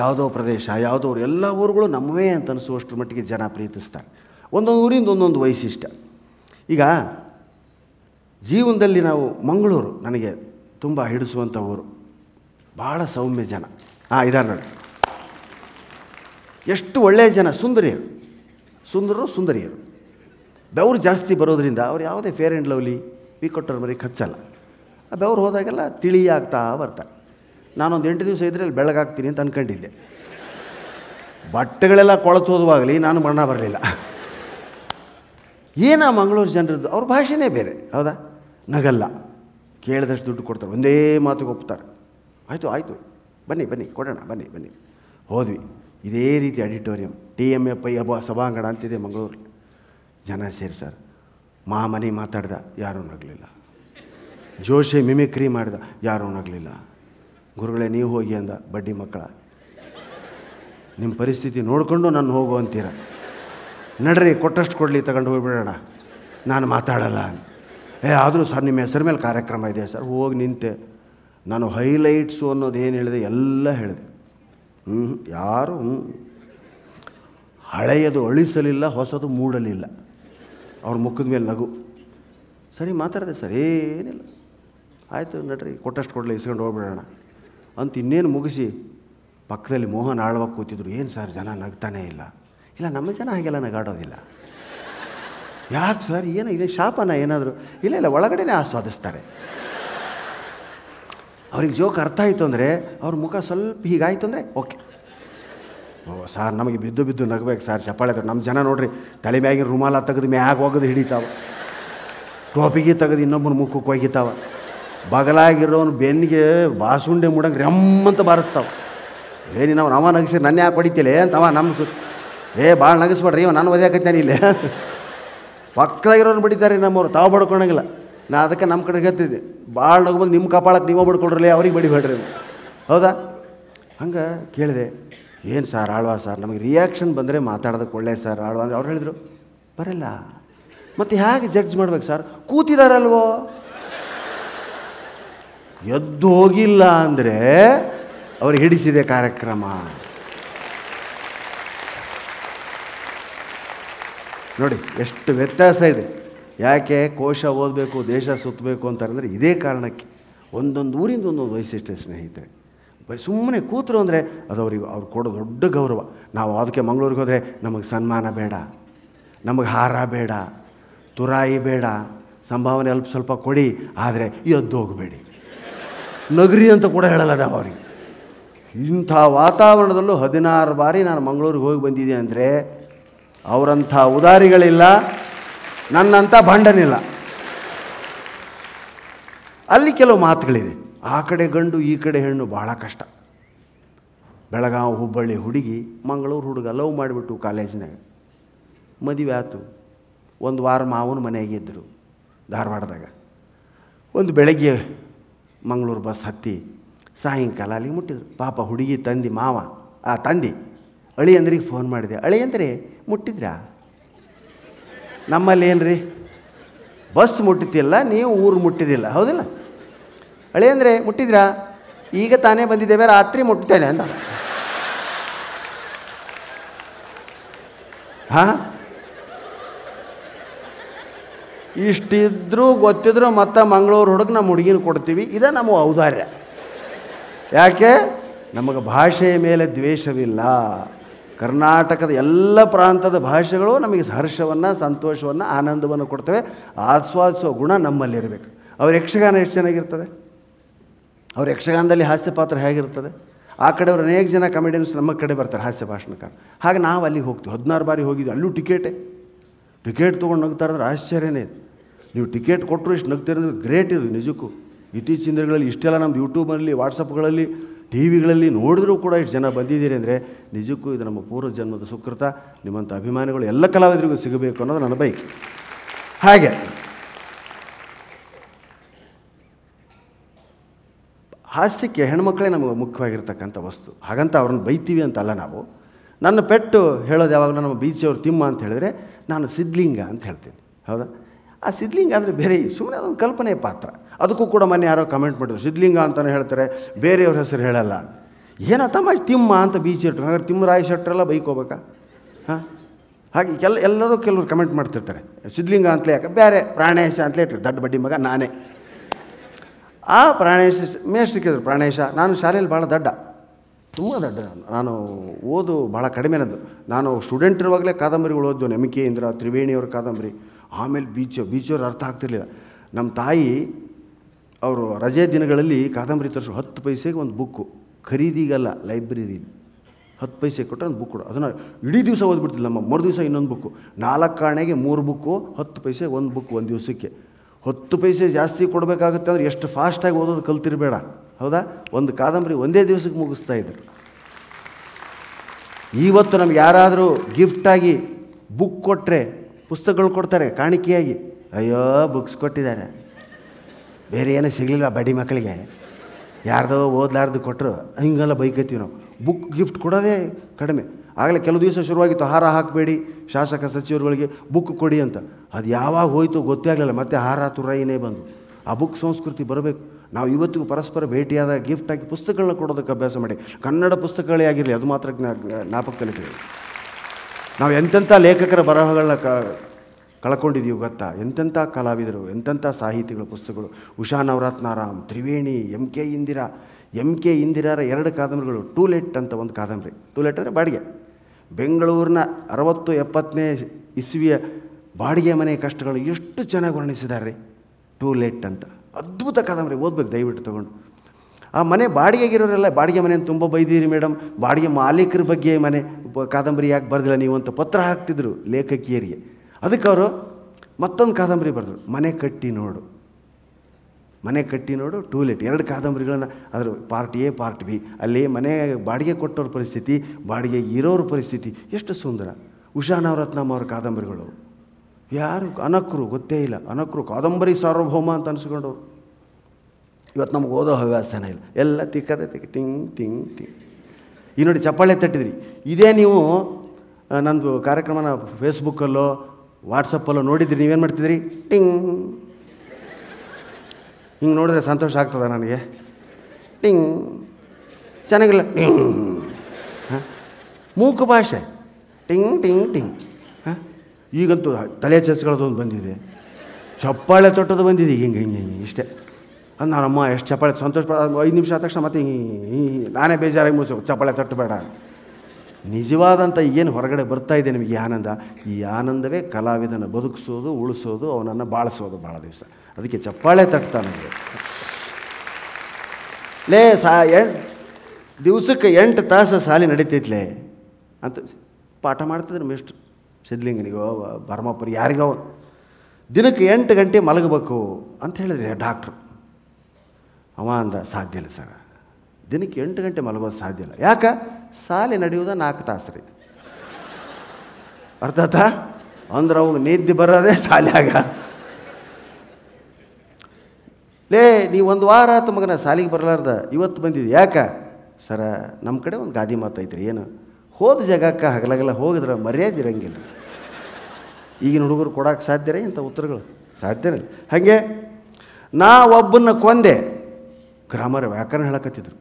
ಯಾವುದೋ ಪ್ರದೇಶ ಯಾವುದೋ ಊರು ಎಲ್ಲ ಊರುಗಳು ನಮ್ಮವೇ ಅಂತ ಅನಿಸುವಷ್ಟು ಮಟ್ಟಿಗೆ ಜನ ಪ್ರೀತಿಸ್ತಾರೆ ಒಂದೊಂದು ಊರಿಂದ ಒಂದೊಂದು ವೈಶಿಷ್ಟ್ಯ ಈಗ ಜೀವನದಲ್ಲಿ ನಾವು ಮಂಗಳೂರು ನನಗೆ ತುಂಬ ಹಿಡಿಸುವಂಥ ಊರು ಭಾಳ ಸೌಮ್ಯ ಜನ ಹಾಂ ಇದಾರೆ ನೋಡಿ ಎಷ್ಟು ಒಳ್ಳೆಯ ಜನ ಸುಂದರಿಯರು ಸುಂದರರು ಸುಂದರಿಯರು ಬೆವರು ಜಾಸ್ತಿ ಬರೋದ್ರಿಂದ ಅವ್ರು ಯಾವುದೇ ಫೇರ್ ಆ್ಯಂಡ್ ಲವ್ಲಿ ವಿಕೊಟ್ಟರ ಮರಿ ಖಚ್ಚಲ್ಲ ಆ ಬೆವರು ಹೋದಾಗೆಲ್ಲ ತಿಳಿಯಾಗ್ತಾ ಬರ್ತಾರೆ ನಾನೊಂದು ಎಂಟು ದಿವಸ ಇದ್ದರೆ ಅಲ್ಲಿ ಬೆಳಗಾಗ್ತೀನಿ ಅಂತ ಅಂದ್ಕೊಂಡಿದ್ದೆ ಬಟ್ಟೆಗಳೆಲ್ಲ ಹೋದವಾಗಲಿ ನಾನು ಮರಣ ಬರಲಿಲ್ಲ ಏನಾ ಮಂಗಳೂರು ಜನರದ್ದು ಅವ್ರ ಭಾಷೆನೇ ಬೇರೆ ಹೌದಾ ನಗಲ್ಲ ಕೇಳಿದಷ್ಟು ದುಡ್ಡು ಕೊಡ್ತಾರೆ ಒಂದೇ ಮಾತಿಗೆ ಒಪ್ತಾರೆ ಆಯಿತು ಆಯಿತು ಬನ್ನಿ ಬನ್ನಿ ಕೊಡೋಣ ಬನ್ನಿ ಬನ್ನಿ ಹೋದ್ವಿ ಇದೇ ರೀತಿ auditorium T M F I ಅಬ ಸಭಾಂಗಣ ಅಂತಿದೆ ಮಂಗಳೂರು ಜನ ಸೇರಿ ಸರ್ ಮನೆ ಮಾತಾಡ್ದ ಯಾರೂ ನಗಲಿಲ್ಲ ಜೋಶಿ ಮಿಮಿಕ್ರಿ ಮಾಡಿದ ಯಾರೂ ನಗಲಿಲ್ಲ ಗುರುಗಳೇ ನೀವು ಹೋಗಿ ಅಂದ ಬಡ್ಡಿ ಮಕ್ಕಳ ನಿಮ್ಮ ಪರಿಸ್ಥಿತಿ ನೋಡಿಕೊಂಡು ನಾನು ಹೋಗು ಅಂತೀರ ನಡ್ರಿ ಕೊಟ್ಟಷ್ಟು ಕೊಡಲಿ ತಗೊಂಡು ಹೋಗಿಬಿಡೋಣ ನಾನು ಮಾತಾಡಲ್ಲ ಏ ಆದರೂ ಸರ್ ನಿಮ್ಮ ಹೆಸರು ಮೇಲೆ ಕಾರ್ಯಕ್ರಮ ಇದೆ ಸರ್ ಹೋಗಿ ನಿಂತೆ ನಾನು ಹೈಲೈಟ್ಸು ಅನ್ನೋದು ಏನು ಹೇಳಿದೆ ಎಲ್ಲ ಹೇಳಿದೆ ಹ್ಞೂ ಯಾರು ಹಳೆಯದು ಅಳಿಸಲಿಲ್ಲ ಹೊಸದು ಮೂಡಲಿಲ್ಲ ಅವ್ರ ಮುಖದ ಮೇಲೆ ನಗು ಸರಿ ಮಾತಾಡಿದೆ ಸರ್ ಏನಿಲ್ಲ ಆಯಿತು ನಡ್ರಿ ಕೊಟ್ಟಷ್ಟು ಕೊಡಲಿ ಇಸ್ಕೊಂಡು ಹೋಗ್ಬಿಡೋಣ ಅಂತ ಇನ್ನೇನು ಮುಗಿಸಿ ಪಕ್ಕದಲ್ಲಿ ಮೋಹನ್ ಆಳ್ವಾಗ ಕೂತಿದ್ರು ಏನು ಸರ್ ಜನ ನಗ್ತಾನೆ ಇಲ್ಲ ಇಲ್ಲ ನಮ್ಮ ಜನ ಹಾಗೆಲ್ಲ ನಗಾಡೋದಿಲ್ಲ ಯಾಕೆ ಸರ್ ಏನು ಇದೇ ಶಾಪನ ಏನಾದರೂ ಇಲ್ಲ ಇಲ್ಲ ಒಳಗಡೆನೇ ಆಸ್ವಾದಿಸ್ತಾರೆ ಅವ್ರಿಗೆ ಜೋಕ್ ಅರ್ಥ ಆಯಿತು ಅಂದರೆ ಅವ್ರ ಮುಖ ಸ್ವಲ್ಪ ಹೀಗಾಯ್ತು ಅಂದರೆ ಓಕೆ ಓ ಸರ್ ನಮಗೆ ಬಿದ್ದು ಬಿದ್ದು ನಗಬೇಕು ಸರ್ ಚಪ್ಪಾಳೆ ನಮ್ಮ ಜನ ನೋಡ್ರಿ ತಲೆ ಮ್ಯಾಗಿನ ರುಮಾಲ ತೆಗೆದು ಮ್ಯಾಗ ಹೋಗೋದು ಹಿಡಿತಾವ ಟೋಪಿಗೆ ತೆಗೆದು ಇನ್ನೊಬ್ಬನ ಮುಖಕ್ಕೆ ಹೋಗಿತಾವ ಬಗಲಾಗಿರೋನು ಬೆನ್ನಿಗೆ ಬಾಸುಂಡೆ ರೆಮ್ಮ ಅಂತ ಬಾರಿಸ್ತಾವೆ ಏನಿ ನಾವು ನಮ್ಮ ನಗಸಿ ನನ್ನ ಯಾಕೆ ಹೊಡಿತಿಲ್ಲ ಅಂತವ ನಮ್ಮ ಸು ಏ ಭಾಳ ನಗಿಸ್ಬೇಡ್ರಿ ಇವ ನಾನು ಒದ್ಯಾಕತ್ತೇನೆ ಇಲ್ಲ ಪಕ್ಕದಾಗಿರೋನು ಬಡಿತಾರೆ ನಮ್ಮವ್ರು ತಾವು ಬಡ್ಕೊಳಂಗಿಲ್ಲ ನಾ ಅದಕ್ಕೆ ನಮ್ಮ ಕಡೆ ಹೇಳ್ತಿದ್ದೆ ಭಾಳ ನಗು ನಿಮ್ಮ ಕಪಾಳಕ್ಕೆ ನೀವು ಬಡ್ಕೊಡ್ರಲ್ಲ ಅವ್ರಿಗೆ ಬಡಿಬೇಡ್ರಿ ಹೌದಾ ಹಂಗೆ ಕೇಳಿದೆ ಏನು ಸರ್ ಆಳ್ವಾ ಸರ್ ನಮಗೆ ರಿಯಾಕ್ಷನ್ ಬಂದರೆ ಮಾತಾಡೋದಕ್ಕೆ ಒಳ್ಳೆ ಸರ್ ಆಳ್ವಾ ಅಂದರೆ ಅವ್ರು ಹೇಳಿದರು ಬರಲ್ಲ ಮತ್ತು ಹೇಗೆ ಜಡ್ಜ್ ಮಾಡ್ಬೇಕು ಸರ್ ಕೂತಿದಾರಲ್ವೋ ಎದ್ದು ಹೋಗಿಲ್ಲ ಅಂದರೆ ಅವರು ಹಿಡಿಸಿದೆ ಕಾರ್ಯಕ್ರಮ ನೋಡಿ ಎಷ್ಟು ವ್ಯತ್ಯಾಸ ಇದೆ ಯಾಕೆ ಕೋಶ ಓದಬೇಕು ದೇಶ ಸುತ್ತಬೇಕು ಅಂತಾರೆ ಅಂದರೆ ಇದೇ ಕಾರಣಕ್ಕೆ ಒಂದೊಂದು ಊರಿಂದ ಒಂದೊಂದು ವೈಶಿಷ್ಟ್ಯ ಸ್ನೇಹಿತರೆ ಬೈ ಸುಮ್ಮನೆ ಕೂತರು ಅಂದರೆ ಅದು ಅವ್ರಿಗೆ ಅವ್ರು ಕೊಡೋ ದೊಡ್ಡ ಗೌರವ ನಾವು ಅದಕ್ಕೆ ಮಂಗಳೂರಿಗೆ ಹೋದರೆ ನಮಗೆ ಸನ್ಮಾನ ಬೇಡ ನಮಗೆ ಹಾರ ಬೇಡ ತುರಾಯಿ ಬೇಡ ಸಂಭಾವನೆ ಅಲ್ಪ ಸ್ವಲ್ಪ ಕೊಡಿ ಆದರೆ ಎದ್ದು ಹೋಗಬೇಡಿ ನಗರಿ ಅಂತ ಕೂಡ ಹೇಳಲ್ಲ ನಾವು ಅವರಿಗೆ ಇಂಥ ವಾತಾವರಣದಲ್ಲೂ ಹದಿನಾರು ಬಾರಿ ನಾನು ಮಂಗಳೂರಿಗೆ ಹೋಗಿ ಬಂದಿದ್ದೆ ಅಂದರೆ ಅವರಂಥ ಉದಾರಿಗಳಿಲ್ಲ ನನ್ನಂಥ ಭಂಡನಿಲ್ಲ ಅಲ್ಲಿ ಕೆಲವು ಮಾತುಗಳಿದೆ ಆ ಕಡೆ ಗಂಡು ಈ ಕಡೆ ಹೆಣ್ಣು ಭಾಳ ಕಷ್ಟ ಬೆಳಗಾವಿ ಹುಬ್ಬಳ್ಳಿ ಹುಡುಗಿ ಮಂಗಳೂರು ಹುಡುಗ ಲವ್ ಮಾಡಿಬಿಟ್ಟು ಕಾಲೇಜ್ನಾಗ ಮದುವೆ ಆಯ್ತು ಒಂದು ವಾರ ಮಾವನ ಇದ್ದರು ಧಾರವಾಡದಾಗ ಒಂದು ಬೆಳಗ್ಗೆ ಮಂಗಳೂರು ಬಸ್ ಹತ್ತಿ ಸಾಯಂಕಾಲ ಅಲ್ಲಿಗೆ ಮುಟ್ಟಿದ್ರು ಪಾಪ ಹುಡುಗಿ ತಂದಿ ಮಾವ ಆ ತಂದೆ ಅಂದ್ರಿಗೆ ಫೋನ್ ಮಾಡಿದೆ ಅಂದರೆ ಮುಟ್ಟಿದ್ರಾ ನಮ್ಮಲ್ಲಿ ಏನು ರೀ ಬಸ್ ಮುಟ್ಟಿದ್ದಿಲ್ಲ ನೀವು ಊರು ಮುಟ್ಟಿದ್ದಿಲ್ಲ ಹೌದಿಲ್ಲ ಅಂದರೆ ಮುಟ್ಟಿದ್ರಾ ಈಗ ತಾನೇ ಬಂದಿದ್ದೇವೆ ರಾತ್ರಿ ಮುಟ್ಟುತ್ತೇನೆ ಅಂತ ಹಾಂ ಇಷ್ಟಿದ್ರೂ ಗೊತ್ತಿದ್ರು ಮತ್ತೆ ಮಂಗಳೂರು ಹುಡುಗ ನಮ್ಮ ಹುಡುಗಿನ ಕೊಡ್ತೀವಿ ಇದೇ ನಮ್ಮ ಔದಾರ್ಯ ಯಾಕೆ ನಮಗೆ ಭಾಷೆಯ ಮೇಲೆ ದ್ವೇಷವಿಲ್ಲ ಕರ್ನಾಟಕದ ಎಲ್ಲ ಪ್ರಾಂತದ ಭಾಷೆಗಳು ನಮಗೆ ಹರ್ಷವನ್ನು ಸಂತೋಷವನ್ನು ಆನಂದವನ್ನು ಕೊಡ್ತವೆ ಆಸ್ವಾದಿಸುವ ಗುಣ ನಮ್ಮಲ್ಲಿರಬೇಕು ಅವ್ರ ಯಕ್ಷಗಾನ ಎಷ್ಟು ಚೆನ್ನಾಗಿರ್ತದೆ ಅವ್ರ ಯಕ್ಷಗಾನದಲ್ಲಿ ಹಾಸ್ಯ ಪಾತ್ರ ಹೇಗಿರ್ತದೆ ಆ ಕಡೆಯವರು ಅನೇಕ ಜನ ಕಮಿಡಿಯನ್ಸ್ ನಮ್ಮ ಕಡೆ ಬರ್ತಾರೆ ಹಾಸ್ಯ ಭಾಷಣಕಾರ ಹಾಗೆ ನಾವು ಅಲ್ಲಿಗೆ ಹೋಗ್ತೀವಿ ಹದಿನಾರು ಬಾರಿ ಹೋಗಿದ್ವಿ ಅಲ್ಲೂ ಟಿಕೆಟೇ ಟಿಕೆಟ್ ತೊಗೊಂಡು ಹೋಗ್ತಾರೆ ಆಶ್ಚರ್ಯನೇ ಇದೆ ನೀವು ಟಿಕೆಟ್ ಕೊಟ್ಟರು ಇಷ್ಟು ನಗ್ತಿರೋದು ಗ್ರೇಟ್ ಇದು ನಿಜಕ್ಕೂ ಇತ್ತೀಚಿನ ದಿನಗಳಲ್ಲಿ ಇಷ್ಟೆಲ್ಲ ನಮ್ಮದು ಯೂಟ್ಯೂಬಲ್ಲಿ ವಾಟ್ಸಪ್ಗಳಲ್ಲಿ ಟಿ ವಿಗಳಲ್ಲಿ ನೋಡಿದ್ರೂ ಕೂಡ ಇಷ್ಟು ಜನ ಬಂದಿದ್ದೀರಿ ಅಂದರೆ ನಿಜಕ್ಕೂ ಇದು ನಮ್ಮ ಪೂರ್ವ ಜನ್ಮದ ಸುಕೃತ ನಿಮ್ಮಂಥ ಅಭಿಮಾನಿಗಳು ಎಲ್ಲ ಕಲಾವಿದರಿಗೂ ಸಿಗಬೇಕು ಅನ್ನೋದು ನನ್ನ ಬೈಕ್ ಹಾಗೆ ಹಾಸ್ಯಕ್ಕೆ ಹೆಣ್ಮಕ್ಳೇ ನಮಗೆ ಮುಖ್ಯವಾಗಿರ್ತಕ್ಕಂಥ ವಸ್ತು ಹಾಗಂತ ಅವ್ರನ್ನ ಬೈತೀವಿ ಅಂತಲ್ಲ ನಾವು ನನ್ನ ಪೆಟ್ಟು ಹೇಳೋದು ಯಾವಾಗಲೂ ನಮ್ಮ ಬೀಚಿಯವರು ತಿಮ್ಮ ಅಂತ ಹೇಳಿದ್ರೆ ನಾನು ಸಿದ್ಲಿಂಗ ಅಂತ ಹೇಳ್ತೀನಿ ಹೌದಾ ಆ ಸಿದ್ಧಲಿಂಗ ಅಂದರೆ ಬೇರೆ ಸುಮ್ಮನೆ ಅದೊಂದು ಕಲ್ಪನೆ ಪಾತ್ರ ಅದಕ್ಕೂ ಕೂಡ ಮೊನ್ನೆ ಯಾರೋ ಕಮೆಂಟ್ ಮಾಡಿದ್ರು ಸಿದ್ಧಲಿಂಗ ಅಂತಲೇ ಹೇಳ್ತಾರೆ ಬೇರೆಯವ್ರ ಹೆಸರು ಹೇಳಲ್ಲ ಏನತ್ತಮ್ಮ ತಿಮ್ಮ ಅಂತ ಬೀಚ್ ಇಟ್ಟು ಹಾಗಾದ್ರೆ ತಿಮ್ಮ ಶೆಟ್ಟರೆಲ್ಲ ಬೈಕ್ ಹೋಗ್ಬೇಕಾ ಹಾಂ ಹಾಗೆ ಕೆಲ ಎಲ್ಲರೂ ಕೆಲವರು ಕಮೆಂಟ್ ಮಾಡ್ತಿರ್ತಾರೆ ಸಿದ್ಧಲಿಂಗ ಅಂತಲೇ ಯಾಕೆ ಬೇರೆ ಪ್ರಾಣೇಶ ಅಂತಲೇ ಇಟ್ಟರು ದೊಡ್ಡ ಬಡ್ಡಿ ಮಗ ನಾನೇ ಆ ಪ್ರಾಣೇಶ ಮೇಷ್ ಸಿಕ್ಕಿದ್ರು ಪ್ರಾಣೇಶ ನಾನು ಶಾಲೆಯಲ್ಲಿ ಭಾಳ ದಡ್ಡ ತುಂಬ ದಡ್ಡ ನಾನು ನಾನು ಓದು ಭಾಳ ಕಡಿಮೆ ನಂದು ನಾನು ಸ್ಟೂಡೆಂಟ್ ಇರುವಾಗಲೇ ಕಾದಂಬರಿಗಳು ಓದ್ದು ನಮಿಕೆ ಇಂದ್ರ ತ್ರಿವೇಣಿಯವ್ರ ಕಾದಂಬರಿ ಆಮೇಲೆ ಬೀಚ ಬೀಚವ್ರು ಅರ್ಥ ಆಗ್ತಿರ್ಲಿಲ್ಲ ನಮ್ಮ ತಾಯಿ ಅವರು ರಜೆ ದಿನಗಳಲ್ಲಿ ಕಾದಂಬರಿ ತರಿಸು ಹತ್ತು ಪೈಸೆಗೆ ಒಂದು ಬುಕ್ಕು ಖರೀದಿಗಲ್ಲ ಲೈಬ್ರರಿ ಹತ್ತು ಪೈಸೆ ಕೊಟ್ಟರೆ ಒಂದು ಬುಕ್ ಕೊಡು ಅದನ್ನು ಇಡೀ ದಿವಸ ಓದ್ಬಿಡ್ತಿಲ್ಲ ನಮ್ಮ ಮೂರು ದಿವಸ ಇನ್ನೊಂದು ಬುಕ್ಕು ನಾಲ್ಕು ಕಾರಣೆಗೆ ಮೂರು ಬುಕ್ಕು ಹತ್ತು ಪೈಸೆ ಒಂದು ಬುಕ್ ಒಂದು ದಿವಸಕ್ಕೆ ಹತ್ತು ಪೈಸೆ ಜಾಸ್ತಿ ಕೊಡಬೇಕಾಗುತ್ತೆ ಅಂದರೆ ಎಷ್ಟು ಫಾಸ್ಟಾಗಿ ಓದೋದು ಕಲ್ತಿರಬೇಡ ಹೌದಾ ಒಂದು ಕಾದಂಬರಿ ಒಂದೇ ದಿವಸಕ್ಕೆ ಮುಗಿಸ್ತಾ ಇದ್ರು ಇವತ್ತು ನಮ್ಗೆ ಯಾರಾದರೂ ಗಿಫ್ಟಾಗಿ ಬುಕ್ ಕೊಟ್ಟರೆ ಪುಸ್ತಕಗಳು ಕೊಡ್ತಾರೆ ಕಾಣಿಕೆಯಾಗಿ ಅಯ್ಯೋ ಬುಕ್ಸ್ ಕೊಟ್ಟಿದ್ದಾರೆ ಬೇರೆ ಏನೂ ಸಿಗಲಿಲ್ಲ ಬಡಿ ಮಕ್ಕಳಿಗೆ ಯಾರ್ದೋ ಓದಲಾರ್ದು ಕೊಟ್ಟರು ಹಿಂಗೆಲ್ಲ ಬೈಕತ್ತೀವಿ ನಾವು ಬುಕ್ ಗಿಫ್ಟ್ ಕೊಡೋದೇ ಕಡಿಮೆ ಆಗಲೇ ಕೆಲವು ದಿವಸ ಶುರುವಾಗಿತ್ತು ಹಾರ ಹಾಕಬೇಡಿ ಶಾಸಕ ಸಚಿವರುಗಳಿಗೆ ಬುಕ್ ಕೊಡಿ ಅಂತ ಅದು ಯಾವಾಗ ಹೋಯಿತು ಗೊತ್ತೇ ಆಗಲಿಲ್ಲ ಮತ್ತೆ ಹಾರ ತುರಾಯಿನೇ ಬಂದು ಆ ಬುಕ್ ಸಂಸ್ಕೃತಿ ಬರಬೇಕು ನಾವು ಇವತ್ತಿಗೂ ಪರಸ್ಪರ ಭೇಟಿಯಾದ ಗಿಫ್ಟ್ ಹಾಕಿ ಪುಸ್ತಕಗಳನ್ನ ಕೊಡೋದಕ್ಕೆ ಅಭ್ಯಾಸ ಮಾಡಿ ಕನ್ನಡ ಪುಸ್ತಕಗಳೇ ಆಗಿರಲಿ ಅದು ಮಾತ್ರ ಜ್ಞಾ ಕಲಿತೀವಿ ನಾವು ಎಂತೆಂಥ ಲೇಖಕರ ಬರಹಗಳನ್ನ ಕ ಕಳ್ಕೊಂಡಿದ್ದೀವಿ ಗೊತ್ತಾ ಎಂತೆಂಥ ಕಲಾವಿದರು ಎಂತೆಂಥ ಸಾಹಿತಿಗಳ ಪುಸ್ತಕಗಳು Usha Navaratnaram Triveni M K Indira M K ಇಂದಿರಾರ ಎರಡು ಕಾದಂಬರಿಗಳು ಟೂ ಲೆಟ್ ಅಂತ ಒಂದು ಕಾದಂಬರಿ ಟೂ ಲೆಟ್ ಅಂದರೆ ಬಾಡಿಗೆ ಬೆಂಗಳೂರಿನ ಅರವತ್ತು ಎಪ್ಪತ್ತನೇ ಇಸ್ವಿಯ ಬಾಡಿಗೆ ಮನೆ ಕಷ್ಟಗಳು ಎಷ್ಟು ಚೆನ್ನಾಗಿ ವರ್ಣಿಸಿದ್ದಾರೆ ರೀ ಟೂ ಲೆಟ್ ಅಂತ ಅದ್ಭುತ ಕಾದಂಬರಿ ಓದ್ಬೇಕು ದಯವಿಟ್ಟು ತೊಗೊಂಡು ಆ ಮನೆ ಬಾಡಿಗೆಗಿರೋರೆಲ್ಲ ಬಾಡಿಗೆ ಮನೆಯನ್ನು ತುಂಬ ಬೈದಿರಿ ಮೇಡಮ್ ಬಾಡಿಗೆ ಮಾಲೀಕರ ಬಗ್ಗೆ ಮನೆ ಕಾದಂಬರಿ ಯಾಕೆ ಬರೆದಿಲ್ಲ ನೀವು ಅಂತ ಪತ್ರ ಹಾಕ್ತಿದ್ರು ಲೇಖಕಿಯರಿಗೆ ಅದಕ್ಕೆ ಅವರು ಮತ್ತೊಂದು ಕಾದಂಬರಿ ಬರೆದ್ರು ಮನೆ ಕಟ್ಟಿ ನೋಡು ಮನೆ ಕಟ್ಟಿ ನೋಡು ಟೂಲೆಟ್ ಎರಡು ಕಾದಂಬರಿಗಳನ್ನು ಅದರ ಪಾರ್ಟ್ ಎ ಪಾರ್ಟ್ ಬಿ ಅಲ್ಲಿ ಮನೆ ಬಾಡಿಗೆ ಕೊಟ್ಟೋರ ಪರಿಸ್ಥಿತಿ ಬಾಡಿಗೆ ಇರೋರ ಪರಿಸ್ಥಿತಿ ಎಷ್ಟು ಸುಂದರ ಉಷಾ ನವರತ್ನಮ್ಮ ಅವ್ರ ಕಾದಂಬರಿಗಳು ಯಾರು ಅನಕ್ರು ಗೊತ್ತೇ ಇಲ್ಲ ಅನಕ್ರು ಕಾದಂಬರಿ ಸಾರ್ವಭೌಮ ಅಂತ ಅನಿಸ್ಕೊಂಡವ್ರು ಇವತ್ತು ನಮ್ಗೆ ಓದೋ ಹವ್ಯಾಸನೇ ಇಲ್ಲ ಎಲ್ಲ ತಿಕ್ಕದೆ ತಿಕ್ಕ ಟಿಂಗ್ ಟಿಂಗ್ ಟಿಂಗ್ ಈ ನೋಡಿ ಚಪ್ಪಾಳೆ ತಟ್ಟಿದ್ರಿ ಇದೇ ನೀವು ನಂದು ಕಾರ್ಯಕ್ರಮನ ಫೇಸ್ಬುಕ್ಕಲ್ಲೋ ವಾಟ್ಸಪ್ಪಲ್ಲೋ ನೋಡಿದ್ರಿ ನೀವೇನು ಮಾಡ್ತಿದ್ರಿ ಟಿಂಗ್ ಹಿಂಗೆ ನೋಡಿದ್ರೆ ಸಂತೋಷ ಆಗ್ತದ ನನಗೆ ಟಿಂಗ್ ಚೆನ್ನಾಗಿಲ್ಲ ಟಿಂಗ್ ಹಾಂ ಮೂಕು ಭಾಷೆ ಟಿಂಗ್ ಟಿಂಗ್ ಟಿಂಗ್ ಹಾಂ ಈಗಂತೂ ತಲೆ ಚಸ್ಗಳದೊಂದು ಬಂದಿದೆ ಚಪ್ಪಾಳೆ ತೊಟ್ಟದು ಬಂದಿದೆ ಹಿಂಗೆ ಹಿಂಗೆ ಹಿಂಗೆ ಇಷ್ಟೇ ಅಂದ್ರೆ ಅಮ್ಮ ಎಷ್ಟು ಚಪ್ಪಾಳೆ ಸಂತೋಷ ಪಡ ಐದು ನಿಮಿಷ ಆದ ತಕ್ಷಣ ಮತ್ತೆ ಈ ನಾನೇ ಬೇಜಾರಾಗಿ ಮುಗಿಸು ಚಪ್ಪಾಳೆ ತಟ್ಟಬೇಡ ನಿಜವಾದಂಥ ಏನು ಹೊರಗಡೆ ಬರ್ತಾ ಇದೆ ನಿಮಗೆ ಆನಂದ ಈ ಆನಂದವೇ ಕಲಾವಿದನ ಬದುಕಿಸೋದು ಉಳಿಸೋದು ಅವನನ್ನು ಬಾಳಿಸೋದು ಭಾಳ ದಿವಸ ಅದಕ್ಕೆ ಚಪ್ಪಾಳೆ ತಟ್ತಾನೆ ಲೇ ಸಾ ದಿವಸಕ್ಕೆ ಎಂಟು ತಾಸು ಸಾಲಿ ನಡೀತೈತ್ಲೆ ಅಂತ ಪಾಠ ಮಾಡ್ತಿದ್ರು ಮಿಸ್ಟ್ರ್ ಸಿದ್ಲಿಂಗನಿಗೋ ಭರಮಪ್ಪರು ಯಾರಿಗೋ ದಿನಕ್ಕೆ ಎಂಟು ಗಂಟೆ ಮಲಗಬೇಕು ಅಂತ ಹೇಳಿದ್ರೆ ಡಾಕ್ಟ್ರು ಅವ ಅಂದ ಸಾಧ್ಯ ಇಲ್ಲ ಸರ್ ದಿನಕ್ಕೆ ಎಂಟು ಗಂಟೆ ಮಲಗೋದು ಸಾಧ್ಯ ಇಲ್ಲ ಯಾಕೆ ಸಾಲಿ ನಡೆಯುವುದ ನಾಲ್ಕು ತಾಸು ರೀ ಅರ್ಥಾತ ಅಂದ್ರೆ ಅವಾಗ ನಿದ್ದೆ ಬರೋದೇ ಸಾಲಿಯಾಗ ಲೇ ನೀವು ಒಂದು ವಾರ ತಮಗನ ಸಾಲಿಗೆ ಬರಲಾರ್ದ ಇವತ್ತು ಬಂದಿದ್ದು ಯಾಕ ಸರ ನಮ್ಮ ಕಡೆ ಒಂದು ಗಾದಿ ಮಾತೈತ್ರಿ ಏನು ಹೋದ ಜಾಗಕ್ಕೆ ಹಗಲಗಲ ಹೋಗಿದ್ರೆ ಮರ್ಯಾದೆ ಇರಂಗಿಲ್ಲ ಈಗಿನ ಹುಡುಗರು ಕೊಡೋಕೆ ಸಾಧ್ಯ ರೀ ಇಂಥ ಉತ್ತರಗಳು ಸಾಧ್ಯನೇ ಹಾಗೆ ನಾ ಒಬ್ಬನ್ನ ಕೊಂದೆ ಗ್ರಾಮರ್ ವ್ಯಾಕರಣ ಹೇಳಕತ್ತಿದ್ರು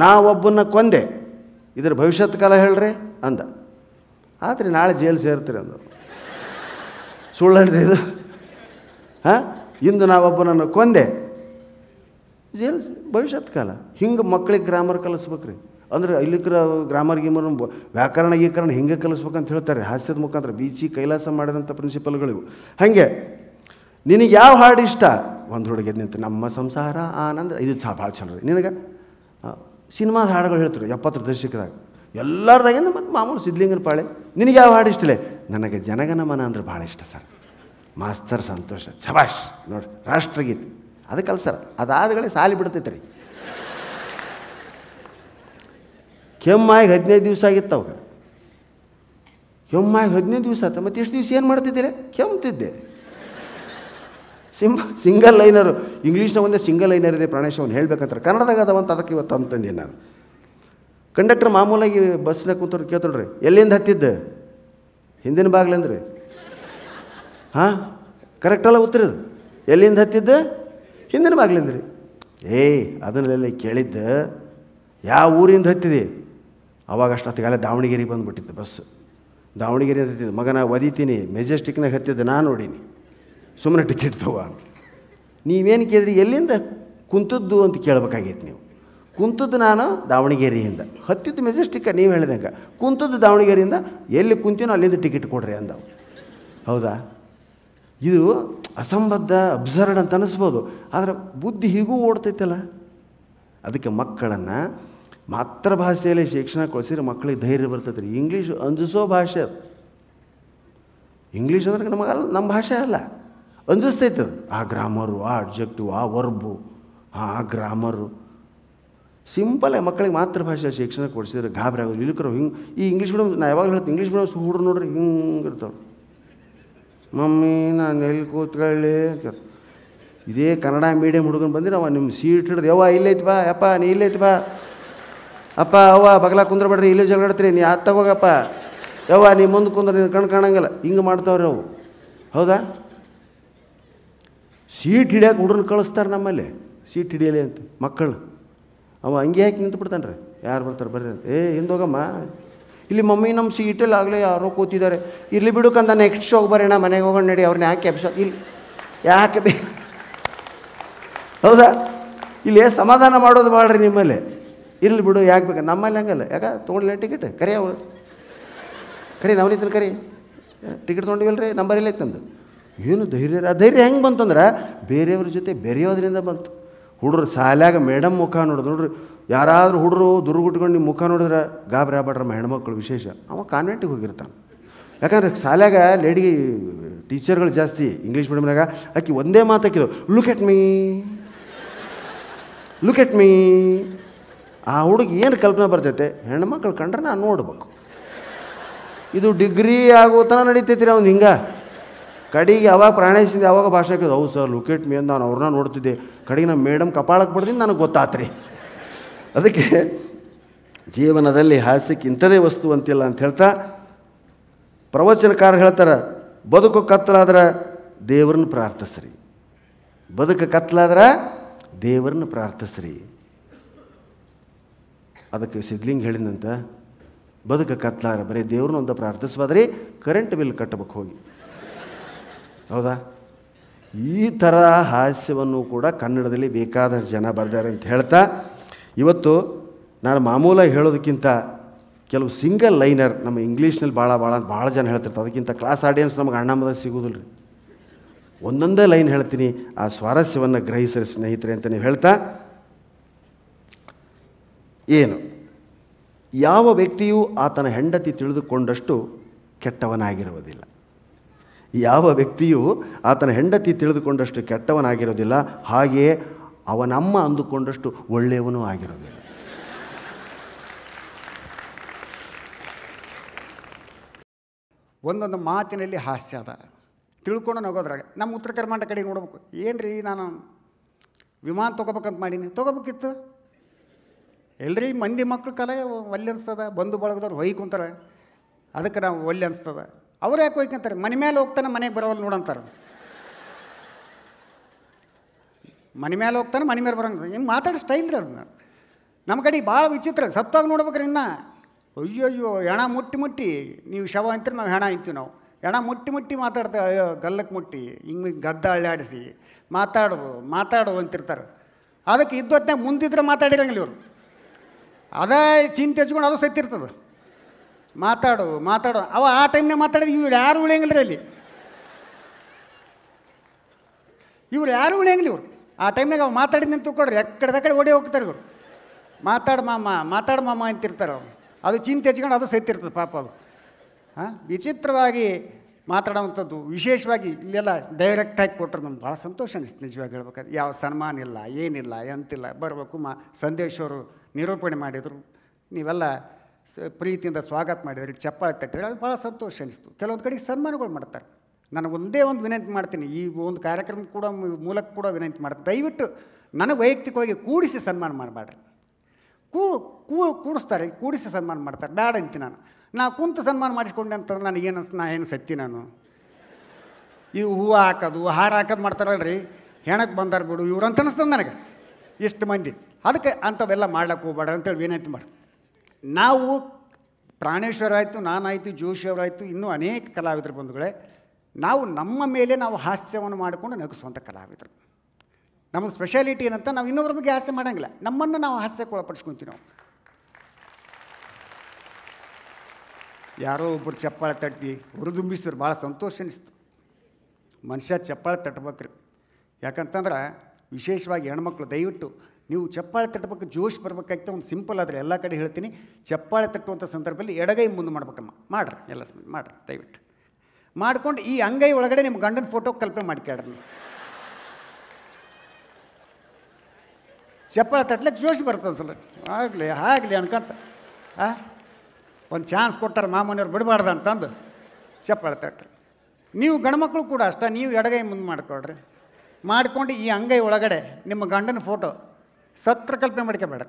ನಾ ಒಬ್ಬನ ಕೊಂದೆ ಇದ್ರ ಭವಿಷ್ಯತ್ ಕಾಲ ಹೇಳ್ರಿ ಅಂದ ಆದರೆ ನಾಳೆ ಜೇಲ್ ಸೇರ್ತೀರಿ ಅಂದರು ಸುಳ್ಳಿ ಇದು ಹಾಂ ಇಂದು ನಾವೊಬ್ಬನನ್ನು ಕೊಂದೆ ಜೇಲ್ ಭವಿಷ್ಯತ್ ಕಾಲ ಹಿಂಗೆ ಮಕ್ಕಳಿಗೆ ಗ್ರಾಮರ್ ಕಲಿಸ್ಬೇಕ್ರಿ ಅಂದ್ರೆ ಇಲ್ಲಿ ಗ್ರಾಮರ್ ಗಿಮರ್ ವ್ಯಾಕರಣ ಗೀಕರಣ ಹಿಂಗೆ ಕಲಿಸ್ಬೇಕಂತ ಹೇಳ್ತಾರೆ ಹಾಸ್ಯದ ಮುಖಾಂತರ ಬೀಚಿ ಕೈಲಾಸ ಮಾಡಿದಂಥ ಪ್ರಿನ್ಸಿಪಲ್ಗಳಿವು ಹಾಗೆ ನಿನಗೆ ಯಾವ ಹಾಡು ಇಷ್ಟ ಒಂದು ಹುಡುಗಿ ನಿಂತು ನಮ್ಮ ಸಂಸಾರ ಆನಂದ ಇದು ಚಾ ಭಾಳ ಚಲೋ ರೀ ನಿನಗೆ ಸಿನಿಮಾದ ಹಾಡುಗಳು ಹೇಳ್ತಾರೆ ಎಪ್ಪತ್ತರ ದರ್ಶಕದಾಗ ಎಲ್ಲರದಾಗಿಂದ ಮತ್ತು ಮಾಮೂಲು ಸಿದ್ಲಿಂಗನ ಪಾಳೆ ನಿನಗೆ ಯಾವ ಹಾಡು ಇಷ್ಟಲೇ ನನಗೆ ಜನಗನ ಮನ ಅಂದ್ರೆ ಭಾಳ ಇಷ್ಟ ಸರ್ ಮಾಸ್ತರ್ ಸಂತೋಷ ಛಬಾಷ್ ನೋಡಿರಿ ರಾಷ್ಟ್ರಗೀತೆ ಅದು ಸರ್ ಅದಾದಗಳೇ ಸಾಲಿ ಬಿಡ್ತೈತೆ ರೀ ಕೆಮ್ಮಾಗಿ ಹದಿನೈದು ದಿವಸ ಆಗಿತ್ತು ಅವಾಗ ಕೆಮ್ಮಾಯಿ ಹದಿನೈದು ದಿವಸ ಆಯ್ತು ಮತ್ತೆ ಎಷ್ಟು ದಿವಸ ಏನು ಮಾಡ್ತಿದ್ದೀರಿ ಕೆಮ್ಮುತ್ತಿದ್ದೆ ಸಿಂಬ ಸಿಂಗಲ್ ಲೈನರು ಇಂಗ್ಲೀಷ್ನ ಒಂದೇ ಸಿಂಗಲ್ ಲೈನರ್ ಇದೆ ಪ್ರಾಣೇಶ್ ಅವ್ನು ಹೇಳ್ಬೇಕಂತಾರೆ ಕನ್ನಡದಾಗ ಅಂತ ಅದಕ್ಕೆ ಇವತ್ತು ಅಂತಂದೆ ನಾನು ಕಂಡಕ್ಟರ್ ಮಾಮೂಲಾಗಿ ಬಸ್ನಾಗ ಕೂತರು ಕೇಳ್ತಾಳ್ರಿ ಎಲ್ಲಿಂದ ಹತ್ತಿದ್ದೆ ಹಿಂದಿನ ಬಾಗ್ಲಂದ್ರಿ ಹಾಂ ಕರೆಕ್ಟಲ್ಲ ಉತ್ತರದು ಎಲ್ಲಿಂದ ಹತ್ತಿದ್ದೆ ಹಿಂದಿನ ಬಾಗ್ಲಿಂದ್ರಿ ಏಯ್ ಅದನ್ನೆಲ್ಲ ಕೇಳಿದ್ದೆ ಯಾವ ಊರಿಂದ ಹತ್ತಿದೆ ಅವಾಗ ಅಲ್ಲ ದಾವಣಗೆರೆಗೆ ಬಂದುಬಿಟ್ಟಿತ್ತು ಬಸ್ ದಾವಣಗೆರೆ ಹತ್ತಿದ್ದು ಮಗನ ಒದಿತೀನಿ ಮೆಜೆಸ್ಟಿಕ್ನಾಗ ಹತ್ತಿದ್ದೆ ನಾನು ನೋಡೀನಿ ಸುಮ್ಮನೆ ಟಿಕೆಟ್ ತಗೋ ನೀವೇನು ಕೇಳಿದ್ರಿ ಎಲ್ಲಿಂದ ಕುಂತದ್ದು ಅಂತ ಕೇಳಬೇಕಾಗಿತ್ತು ನೀವು ಕುಂತದ್ದು ನಾನು ದಾವಣಗೆರೆಯಿಂದ ಹತ್ತಿದ್ದು ಮೆಜೆಸ್ಟಿಕ್ಕ ನೀವು ಹೇಳಿದಂಗೆ ಕುಂತದ್ದು ದಾವಣಗೆರೆಯಿಂದ ಎಲ್ಲಿ ಕುಂತೀನೋ ಅಲ್ಲಿಂದ ಟಿಕೆಟ್ ಕೊಡ್ರಿ ಅಂದವು ಹೌದಾ ಇದು ಅಸಂಬದ್ಧ ಅಬ್ಸರ್ಡ್ ಅಂತ ಅನ್ನಿಸ್ಬೋದು ಆದರೆ ಬುದ್ಧಿ ಹೀಗೂ ಓಡ್ತೈತಲ್ಲ ಅದಕ್ಕೆ ಮಕ್ಕಳನ್ನು ಮಾತೃಭಾಷೆಯಲ್ಲಿ ಶಿಕ್ಷಣ ಕೊಡಿಸಿದ್ರೆ ಮಕ್ಕಳಿಗೆ ಧೈರ್ಯ ಬರ್ತೈತೆ ರೀ ಇಂಗ್ಲೀಷ್ ಅಂಜಿಸೋ ಭಾಷೆ ಅದು ಇಂಗ್ಲೀಷ್ ಅಂದ್ರೆ ಅಲ್ಲ ನಮ್ಮ ಭಾಷೆ ಅಲ್ಲ ಅಂಜಿಸ್ತೈತೆ ಆ ಗ್ರಾಮರು ಆ ಅಬ್ಜೆಕ್ಟಿವ್ ಆ ವರ್ಬು ಆ ಗ್ರಾಮರು ಸಿಂಪಲ್ಲೇ ಮಕ್ಕಳಿಗೆ ಮಾತೃಭಾಷೆ ಶಿಕ್ಷಣ ಕೊಡಿಸಿದ್ರೆ ಗಾಬರಿ ಆಗೋದು ಇಲ್ಲಿಕ್ರು ಹಿಂಗೆ ಈ ಇಂಗ್ಲೀಷ್ ಮೀಡಿಯಮ್ ನಾ ಯಾವಾಗ ಹೇಳ್ತೀನಿ ಇಂಗ್ಲೀಷ್ ಮೀಡಿಯಮ್ ಹುಡು ನೋಡ್ರಿ ಹಿಂಗೆ ಇರ್ತಾವೆ ಮಮ್ಮಿ ನಾನು ಎಲ್ಲಿ ಕೂತ್ಕೊಳ್ಳಿ ಇದೇ ಕನ್ನಡ ಮೀಡಿಯಮ್ ಹುಡುಗನ ಬಂದಿರ ಅವ ನಿಮ್ಮ ಸೀಟ್ ಹಿಡ್ದು ಯವ್ವ ಇಲ್ಲೈತಿ ಬಾ ಯಪ್ಪ ನೀ ಇಲ್ಲೈತಿ ಬಾ ಅಪ್ಪ ಅವ್ವ ಬಗಲ ಕುಂದ್ರಬೇಡ್ರಿ ಇಲ್ಲೇ ಜಗಳಾಡ್ತೀರಿ ನೀ ಆತ ತಗೋಗಪ್ಪ ಯವ್ವ ನೀ ಮುಂದೆ ಕುಂದ್ರೆ ನೀನು ಕಣ್ ಕಾಣಂಗಿಲ್ಲ ಹಿಂಗೆ ಮಾಡ್ತಾವ್ರಿ ಅವು ಹೌದಾ ಸೀಟ್ ಹಿಡಿಯೋಕೆ ಹುಡ್ರನ್ನ ಕಳಿಸ್ತಾರೆ ನಮ್ಮಲ್ಲಿ ಸೀಟ್ ಹಿಡಿಯಲಿ ಅಂತ ಮಕ್ಕಳು ಅವ ಹಂಗೆ ಹಾಕಿ ನಿಂತು ಬಿಡ್ತಾನೆ ರೀ ಯಾರು ಬರ್ತಾರೆ ಬರ್ರಿ ಅಂತ ಏ ಹಿಂದೋಗಮ್ಮ ಇಲ್ಲಿ ಮಮ್ಮಿ ನಮ್ಮ ಸೀಟಲ್ಲಿ ಆಗಲೇ ಯಾರೋ ಕೂತಿದ್ದಾರೆ ಇರಲಿ ಬಿಡೋಕಂತ ನೆಕ್ಸ್ಟ್ ಶೋಗೆ ಬರೋಣ ಮನೆಗೆ ಹೋಗೋಣ ನಡಿ ಅವ್ರನ್ನ ಯಾಕೆ ಎಪ್ಸ ಇಲ್ಲಿ ಯಾಕೆ ಬೇ ಹೌದಾ ಇಲ್ಲಿ ಸಮಾಧಾನ ಮಾಡೋದು ಮಾಡ್ರಿ ನಿಮ್ಮಲ್ಲಿ ಇರಲಿ ಬಿಡು ಯಾಕೆ ಬೇಕು ನಮ್ಮಲ್ಲಿ ಹಂಗಲ್ಲ ಯಾಕೆ ತೊಗೊಂಡಿಲ್ಲ ಟಿಕೆಟ್ ಕರಿ ಅವ್ರು ಕರಿ ನಾವು ಕರಿ ಟಿಕೆಟ್ ತೊಗೊಂಡಿವಲ್ಲ ನಂಬರ್ ಇಲ್ಲ ಇತ್ತಂದು ಏನು ಧೈರ್ಯ ಆ ಧೈರ್ಯ ಹೆಂಗೆ ಬಂತಂದ್ರೆ ಬೇರೆಯವ್ರ ಜೊತೆ ಬೆರೆಯೋದ್ರಿಂದ ಬಂತು ಹುಡುಗರು ಸಾಲ್ಯಾಗ ಮೇಡಮ್ ಮುಖ ನೋಡಿದ್ರು ನೋಡ್ರಿ ಯಾರಾದರೂ ಹುಡುಗರು ದುರ್ಗುಟ್ಕೊಂಡು ನಿಮ್ಮ ಮುಖ ನೋಡಿದ್ರೆ ಗಾಬರಿ ಆಗ್ಬೇಡ್ರ ಮ ಹೆಣ್ಮಕ್ಳು ವಿಶೇಷ ಅವ ಕಾನ್ವೆಂಟಿಗೆ ಹೋಗಿರ್ತಾನೆ ಯಾಕಂದ್ರೆ ಶಾಲ್ಯಾಗ ಲೇಡಿ ಟೀಚರ್ಗಳು ಜಾಸ್ತಿ ಇಂಗ್ಲೀಷ್ ಮೀಡಿಯಮ್ನಾಗ ಆಕೆ ಒಂದೇ ಮಾತು look at me look at me ಆ ಹುಡುಗಿ ಏನು ಕಲ್ಪನೆ ಬರ್ತೈತೆ ಹೆಣ್ಮಕ್ಳು ಕಂಡ್ರೆ ನಾನು ನೋಡ್ಬೇಕು ಇದು ಡಿಗ್ರಿ ಆಗೋ ತನಕ ನಡೀತೈತಿ ರೀ ಅವ್ನು ಹಿಂಗೆ ಕಡೆಗೆ ಯಾವಾಗ ಪ್ರಯಾಣಿಸಿದ್ದೆ ಯಾವಾಗ ಭಾಷೆ ಹಾಕಿದ್ದು ಹೌದು ಸರ್ ಲೂಕೇಟ್ ಮಿ ಅಂತ ನಾನು ಅವ್ರನ್ನ ನೋಡ್ತಿದ್ದೆ ಕಡೆಗೆ ನಮ್ಮ ಮೇಡಮ್ ಕಪಾಳಕ್ಕೆ ಬಿಡ್ತೀನಿ ನನಗೆ ಗೊತ್ತಾತ್ರಿ ಅದಕ್ಕೆ ಜೀವನದಲ್ಲಿ ಹಾಸ್ಯಕ್ಕೆ ಇಂಥದೇ ವಸ್ತು ಅಂತಿಲ್ಲ ಅಂತ ಹೇಳ್ತಾ ಪ್ರವಚನಕಾರ ಹೇಳ್ತಾರೆ ಬದುಕು ಕತ್ತಲಾದ್ರೆ ದೇವ್ರನ್ನ ಪ್ರಾರ್ಥಿಸ್ರಿ ಬದುಕು ಕತ್ತಲಾದ್ರೆ ದೇವ್ರನ್ನ ಪ್ರಾರ್ಥಿಸ್ರಿ ಅದಕ್ಕೆ ಸಿದ್ಲಿಂಗ್ ಹೇಳಿದಂತ ಬದುಕು ಕತ್ಲಾರ ಬರೀ ದೇವ್ರನ್ನ ಒಂದು ಪ್ರಾರ್ಥಿಸ್ಬಾದ್ರಿ ಕರೆಂಟ್ ಬಿಲ್ ಕಟ್ಟಬೇಕು ಹೋಗಿ ಹೌದಾ ಈ ಥರ ಹಾಸ್ಯವನ್ನು ಕೂಡ ಕನ್ನಡದಲ್ಲಿ ಬೇಕಾದಷ್ಟು ಜನ ಬರೆದಾರೆ ಅಂತ ಹೇಳ್ತಾ ಇವತ್ತು ನಾನು ಮಾಮೂಲಾಗಿ ಹೇಳೋದಕ್ಕಿಂತ ಕೆಲವು ಸಿಂಗಲ್ ಲೈನರ್ ನಮ್ಮ ಇಂಗ್ಲೀಷ್ನಲ್ಲಿ ಭಾಳ ಭಾಳ ಭಾಳ ಜನ ಹೇಳ್ತಿರ್ತಾರೆ ಅದಕ್ಕಿಂತ ಕ್ಲಾಸ್ ಆಡಿಯನ್ಸ್ ನಮಗೆ ಅಣ್ಣಮ್ಮದಾಗ ಸಿಗೋದಿಲ್ಲ ರೀ ಒಂದೊಂದೇ ಲೈನ್ ಹೇಳ್ತೀನಿ ಆ ಸ್ವಾರಸ್ಯವನ್ನು ಗ್ರಹಿಸಿರಿ ಸ್ನೇಹಿತರೆ ಅಂತ ನೀವು ಹೇಳ್ತಾ ಏನು ಯಾವ ವ್ಯಕ್ತಿಯೂ ಆತನ ಹೆಂಡತಿ ತಿಳಿದುಕೊಂಡಷ್ಟು ಕೆಟ್ಟವನಾಗಿರುವುದಿಲ್ಲ ಯಾವ ವ್ಯಕ್ತಿಯು ಆತನ ಹೆಂಡತಿ ತಿಳಿದುಕೊಂಡಷ್ಟು ಕೆಟ್ಟವನಾಗಿರೋದಿಲ್ಲ ಹಾಗೆಯೇ ಅವನಮ್ಮ ಅಂದುಕೊಂಡಷ್ಟು ಒಳ್ಳೆಯವನೂ ಆಗಿರೋದಿಲ್ಲ ಒಂದೊಂದು ಮಾತಿನಲ್ಲಿ ಹಾಸ್ಯ ಅದ ತಿಳ್ಕೊಂಡು ನಗೋದ್ರಾಗ ನಮ್ಮ ಉತ್ತರ ಕರ್ನಾಟಕ ಕಡೆ ನೋಡ್ಬೇಕು ಏನು ರೀ ನಾನು ವಿಮಾನ ತೊಗೋಬೇಕಂತ ಮಾಡೀನಿ ತೊಗೋಬೇಕಿತ್ತು ಎಲ್ರಿ ಮಂದಿ ಮಕ್ಕಳು ಕಲೆ ಒಲ್ಲೆ ಬಂದು ಬಂಧು ಬಳಗದವ್ರು ಹೊಯ್ ಕುಂತಾರೆ ಅದಕ್ಕೆ ನಾವು ಒಲ್ಲೆ ಅವ್ರು ಯಾಕೆ ಹೋಯ್ಕೊಂತಾರೆ ಮನೆ ಮೇಲೆ ಹೋಗ್ತಾನೆ ಮನೆಗೆ ಬರೋಲ್ಲ ನೋಡಂತಾರೆ ಮನೆ ಮೇಲೆ ಹೋಗ್ತಾನೆ ಮನೆ ಮೇಲೆ ಬರೋಂಗ ಹಿಂಗೆ ಮಾತಾಡೋ ಸ್ಟೈಲ್ ರೀ ಅದನ್ನ ನಮ್ಮ ಕಡೆ ಭಾಳ ವಿಚಿತ್ರ ಸತ್ತಾಗ ನೋಡ್ಬೇಕ್ರಿ ಇನ್ನ ಅಯ್ಯೋ ಅಯ್ಯೋ ಹೆಣ ಮುಟ್ಟಿ ಮುಟ್ಟಿ ನೀವು ಶವ ಅಂತೀರಿ ನಾವು ಹೆಣ ಅಂತೀವಿ ನಾವು ಹೆಣ ಮುಟ್ಟಿ ಮುಟ್ಟಿ ಮಾತಾಡ್ತೇವೆ ಅಯ್ಯೋ ಗಲ್ಲಕ್ಕೆ ಮುಟ್ಟಿ ಹಿಂಗೆ ಗದ್ದ ಅಳ್ಳಾಡಿಸಿ ಮಾತಾಡು ಮಾತಾಡು ಅಂತಿರ್ತಾರೆ ಅದಕ್ಕೆ ಇದ್ದೊತ್ತಿನಾಗ ಮುಂದಿದ್ರೆ ಮಾತಾಡಿರಂಗಿಲ್ಲ ಇವರು ಅದೇ ಚಿಂತೆ ಹಚ್ಕೊಂಡು ಅದು ಸತ್ತಿರ್ತದೆ ಮಾತಾಡು ಮಾತಾಡು ಅವ ಆ ಟೈಮ್ನಾಗ ಮಾತಾಡಿದ್ರೆ ಇವ್ರು ಯಾರು ಉಳಿಯಂಗಿಲ್ಲ ರೀ ಅಲ್ಲಿ ಇವ್ರು ಯಾರು ಉಳಿಯಂಗಿಲ್ಲ ಇವ್ರು ಆ ಟೈಮ್ನಾಗ ಅವ್ರು ಮಾತಾಡಿದ್ ನಿಂತು ಕೊಡ್ರಿ ಎಕ್ಕಡೆ ಕಡೆ ಓಡಿ ಹೋಗ್ತಾರೆ ಇವ್ರು ಮಾತಾಡು ಮಾಮ ಮಾತಾಡು ಮಾಮ ಅಂತಿರ್ತಾರೆ ಅವ್ರು ಅದು ಚಿಂತೆ ಹಚ್ಕೊಂಡು ಅದು ಸೈತಿರ್ತದೆ ಪಾಪ ಅದು ಹಾಂ ವಿಚಿತ್ರವಾಗಿ ಮಾತಾಡೋವಂಥದ್ದು ವಿಶೇಷವಾಗಿ ಇಲ್ಲೆಲ್ಲ ಡೈರೆಕ್ಟಾಗಿ ಕೊಟ್ಟರೆ ನಮ್ಗೆ ಭಾಳ ಸಂತೋಷ ಅನಿಸ್ತು ನಿಜವಾಗಿ ಹೇಳ್ಬೇಕಾದ್ರೆ ಯಾವ ಸನ್ಮಾನ ಇಲ್ಲ ಏನಿಲ್ಲ ಎಂತಿಲ್ಲ ಬರಬೇಕು ಮಾ ಸಂದೇಶವರು ನಿರೂಪಣೆ ಮಾಡಿದರು ನೀವೆಲ್ಲ ಪ್ರೀತಿಯಿಂದ ಸ್ವಾಗತ ಮಾಡಿದರೆ ಚಪ್ಪಾಳೆ ತಟ್ಟಿದರೆ ಅದು ಭಾಳ ಸಂತೋಷ ಅನಿಸ್ತು ಕೆಲವೊಂದು ಕಡೆಗೆ ಸನ್ಮಾನಗಳು ಮಾಡ್ತಾರೆ ನಾನು ಒಂದೇ ಒಂದು ವಿನಂತಿ ಮಾಡ್ತೀನಿ ಈ ಒಂದು ಕಾರ್ಯಕ್ರಮ ಕೂಡ ಮೂಲಕ ಕೂಡ ವಿನಂತಿ ಮಾಡ್ತಾರೆ ದಯವಿಟ್ಟು ನನಗೆ ವೈಯಕ್ತಿಕವಾಗಿ ಕೂಡಿಸಿ ಸನ್ಮಾನ ಮಾಡಬೇಡ್ರಿ ಕೂ ಕೂ ಕೂಡಿಸ್ತಾರೆ ಕೂಡಿಸಿ ಸನ್ಮಾನ ಮಾಡ್ತಾರೆ ಬೇಡ ಅಂತ ನಾನು ನಾ ಕುಂತು ಸನ್ಮಾನ ಮಾಡಿಸ್ಕೊಂಡೆ ಅಂತಂದ್ರೆ ನನಗೆ ಏನು ನಾ ಏನು ಸತ್ತಿ ನಾನು ಈ ಹೂವು ಹಾಕೋದು ಹಾರ ಹಾಕೋದು ಮಾಡ್ತಾರಲ್ರಿ ಹೆಣಕ್ಕೆ ಬಂದಾರ ಬಿಡು ಇವ್ರು ಅಂತ ಅನಿಸ್ತದೆ ನನಗೆ ಇಷ್ಟು ಮಂದಿ ಅದಕ್ಕೆ ಅಂಥವೆಲ್ಲ ಮಾಡ್ಲಿಕ್ಕೆ ಹೋಗ್ಬೇಡ ಅಂತೇಳಿ ವಿನಂತಿ ಮಾಡಿ ನಾವು ಪ್ರಾಣೇಶ್ವರ ಆಯಿತು ನಾನಾಯಿತು ಜೋಶಿಯವರಾಯಿತು ಇನ್ನೂ ಅನೇಕ ಕಲಾವಿದರು ಬಂಧುಗಳೇ ನಾವು ನಮ್ಮ ಮೇಲೆ ನಾವು ಹಾಸ್ಯವನ್ನು ಮಾಡಿಕೊಂಡು ನಗಿಸುವಂಥ ಕಲಾವಿದರು ನಮ್ಮ ಸ್ಪೆಷಾಲಿಟಿ ಏನಂತ ನಾವು ಇನ್ನೊಬ್ಬರ ಬಗ್ಗೆ ಹಾಸ್ಯ ಮಾಡೋಂಗಿಲ್ಲ ನಮ್ಮನ್ನು ನಾವು ಹಾಸ್ಯಕ್ಕೆ ಒಳಪಡಿಸ್ಕೊತೀವಿ ನಾವು ಯಾರೋ ಒಬ್ಬರು ಚಪ್ಪಾಳೆ ತಟ್ಟಿ ಹುರಿದುಂಬಿಸಿದ್ರು ಭಾಳ ಸಂತೋಷ ಅನಿಸ್ತು ಮನುಷ್ಯ ಚಪ್ಪಾಳೆ ತಟ್ಬೇಕ್ರಿ ಯಾಕಂತಂದ್ರೆ ವಿಶೇಷವಾಗಿ ಹೆಣ್ಮಕ್ಳು ದಯವಿಟ್ಟು ನೀವು ಚಪ್ಪಾಳೆ ತಟ್ಟಬೇಕು ಜೋಶ್ ಬರಬೇಕಾಗ್ತದೆ ಒಂದು ಸಿಂಪಲ್ ಆದರೆ ಎಲ್ಲ ಕಡೆ ಹೇಳ್ತೀನಿ ಚಪ್ಪಾಳೆ ತಟ್ಟುವಂಥ ಸಂದರ್ಭದಲ್ಲಿ ಎಡಗೈ ಮುಂದೆ ಮಾಡ್ಬೇಕಮ್ಮ ಮಾಡ್ರಿ ಎಲ್ಲ ಸ್ಮಿ ಮಾಡ್ರಿ ದಯವಿಟ್ಟು ಮಾಡ್ಕೊಂಡು ಈ ಅಂಗೈ ಒಳಗಡೆ ನಿಮ್ಮ ಗಂಡನ ಫೋಟೋ ಕಲ್ಪನೆ ನೀವು ಚಪ್ಪಾಳೆ ತಟ್ಟಲಿಕ್ಕೆ ಜೋಶ್ ಬರ್ತದೆ ಸಲ ಆಗಲಿ ಆಗಲಿ ಅನ್ಕಂತ ಆ ಒಂದು ಚಾನ್ಸ್ ಕೊಟ್ಟಾರೆ ಮಾಮೂನಿಯವ್ರು ಬಿಡಬಾರ್ದು ಅಂತಂದು ಚಪ್ಪಾಳೆ ತಟ್ಟ್ರಿ ನೀವು ಗಂಡಮಕ್ಳು ಕೂಡ ಅಷ್ಟ ನೀವು ಎಡಗೈ ಮುಂದೆ ಮಾಡ್ಕೊಳ್ರಿ ಮಾಡಿಕೊಂಡು ಈ ಅಂಗೈ ಒಳಗಡೆ ನಿಮ್ಮ ಗಂಡನ ಫೋಟೋ ಸತ್ರ ಕಲ್ಪನೆ ಮಾಡ್ಕೋಬೇಡ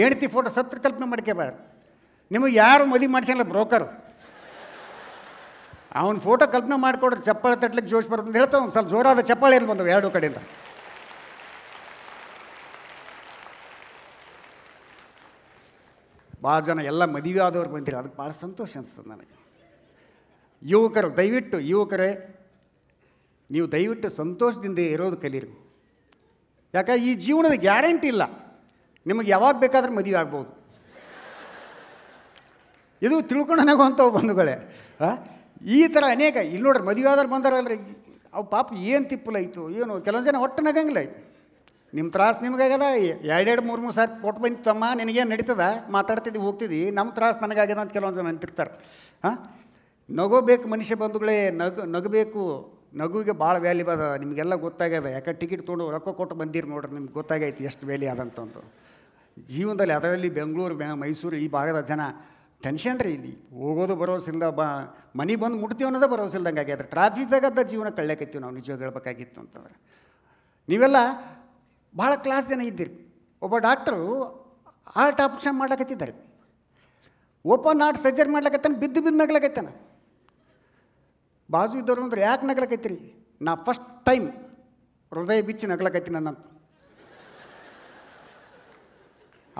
ಹೆಂಡ್ತಿ ಫೋಟೋ ಸತ್ರ ಕಲ್ಪನೆ ಮಾಡ್ಕೋಬೇಡ ನಿಮಗೆ ಯಾರು ಮದುವೆ ಮಾಡಿಸಲ್ಲ ಬ್ರೋಕರು ಅವ್ನ ಫೋಟೋ ಕಲ್ಪನೆ ಮಾಡಿಕೊಡ್ರೆ ಚಪ್ಪಾಳೆ ತಟ್ಲಿಕ್ಕೆ ಜೋಶ್ ಬರುತ್ತೆ ಅಂತ ಹೇಳ್ತಾವೆ ಒಂದು ಸ್ವಲ್ಪ ಜೋರಾದ ಚಪ್ಪಾಳೆ ಇಲ್ಲಿ ಬಂದವು ಎರಡು ಕಡೆಯಿಂದ ಭಾಳ ಜನ ಎಲ್ಲ ಮದುವೆ ಆದವ್ರು ಬಂದಿರಿ ಅದಕ್ಕೆ ಭಾಳ ಸಂತೋಷ ಅನಿಸ್ತದೆ ನನಗೆ ಯುವಕರು ದಯವಿಟ್ಟು ಯುವಕರೇ ನೀವು ದಯವಿಟ್ಟು ಸಂತೋಷದಿಂದ ಇರೋದು ಕಲೀರಿ ಯಾಕೆ ಈ ಜೀವನದ ಗ್ಯಾರಂಟಿ ಇಲ್ಲ ನಿಮಗೆ ಯಾವಾಗ ಬೇಕಾದ್ರೂ ಮದುವೆ ಆಗ್ಬೋದು ಇದು ತಿಳ್ಕೊಂಡಾಗುವಂಥವು ಬಂಧುಗಳೇ ಈ ಥರ ಅನೇಕ ಇಲ್ಲಿ ನೋಡ್ರಿ ಮದುವೆ ಆದ್ರೆ ಬಂದಾರಲ್ರಿ ಅವು ಪಾಪ ಏನು ತಿಪ್ಪಲಾಯಿತು ಏನು ಕೆಲವೊಂದು ಜನ ಒಟ್ಟು ನಗಂಗಿಲ್ಲ ನಿಮ್ಮ ತ್ರಾಸು ನಿಮಗಾಗದ ಎರಡೆರಡು ಮೂರು ಮೂರು ಸಾರಿ ಕೊಟ್ಟು ಬಂದು ನಿನಗೇನು ನಡೀತದ ಮಾತಾಡ್ತಿದ್ವಿ ಹೋಗ್ತಿದ್ವಿ ನಮ್ಮ ತ್ರಾಸು ನನಗಾಗ್ಯದ ಅಂತ ಕೆಲವೊಂದು ಜನ ಅಂತಿರ್ತಾರೆ ಹಾಂ ನಗೋಬೇಕು ಮನುಷ್ಯ ಬಂಧುಗಳೇ ನಗು ನಗಬೇಕು ನಗುವಿಗೆ ಭಾಳ ವ್ಯಾಲ್ಯೂ ಅದ ನಿಮಗೆಲ್ಲ ಗೊತ್ತಾಗ್ಯದ ಯಾಕೆ ಟಿಕೆಟ್ ತೊಗೊಂಡು ರೊಕ್ಕ ಕೊಟ್ಟು ಬಂದಿರಿ ನೋಡ್ರಿ ನಿಮ್ಗೆ ಗೊತ್ತಾಗೈತಿ ಎಷ್ಟು ವ್ಯಾಲ್ಯೂ ಅದಂತಂದು ಜೀವನದಲ್ಲಿ ಅದರಲ್ಲಿ ಬೆಂಗಳೂರು ಮೈಸೂರು ಈ ಭಾಗದ ಜನ ಟೆನ್ಷನ್ ರೀ ಇಲ್ಲಿ ಹೋಗೋದು ಬರೋಸಿಲ್ಲ ಬ ಮನೆ ಬಂದು ಮುಟ್ತೀವಿ ಅನ್ನೋದೇ ಬರೋಸಿಲ್ದಂಗೆ ಆಗ್ಯದ ಟ್ರಾಫಿಕ್ದಾಗ ಅದ ಜೀವನ ಕಳ್ಳಕತ್ತೀವಿ ನಾವು ನಿಜವಾಗ ಹೇಳ್ಬೇಕಾಗಿತ್ತು ಅಂತಂದ್ರೆ ನೀವೆಲ್ಲ ಭಾಳ ಕ್ಲಾಸ್ ಜನ ಇದ್ದೀರಿ ಒಬ್ಬ ಡಾಕ್ಟರು ಆರ್ಟ್ ಆಪ್ರೇಷನ್ ಮಾಡ್ಲಕತ್ತಿದ್ದಾರೆ ಓಪನ್ ಆರ್ಟ್ ಸರ್ಜರಿ ಮಾಡ್ಲಕತ್ತಾನೆ ಬಿದ್ದು ಬಿದ್ದು ನಗ್ಲಕತ್ತಾನ ಬಾಜು ಇದ್ದವ್ರು ಅಂದ್ರೆ ಯಾಕೆ ನಗ್ಲಕೈತಿರಿ ನಾ ಫಸ್ಟ್ ಟೈಮ್ ಹೃದಯ ಬಿಚ್ಚಿ ನಗ್ಲಕೈತೀನಿ ನನ್ನಂತ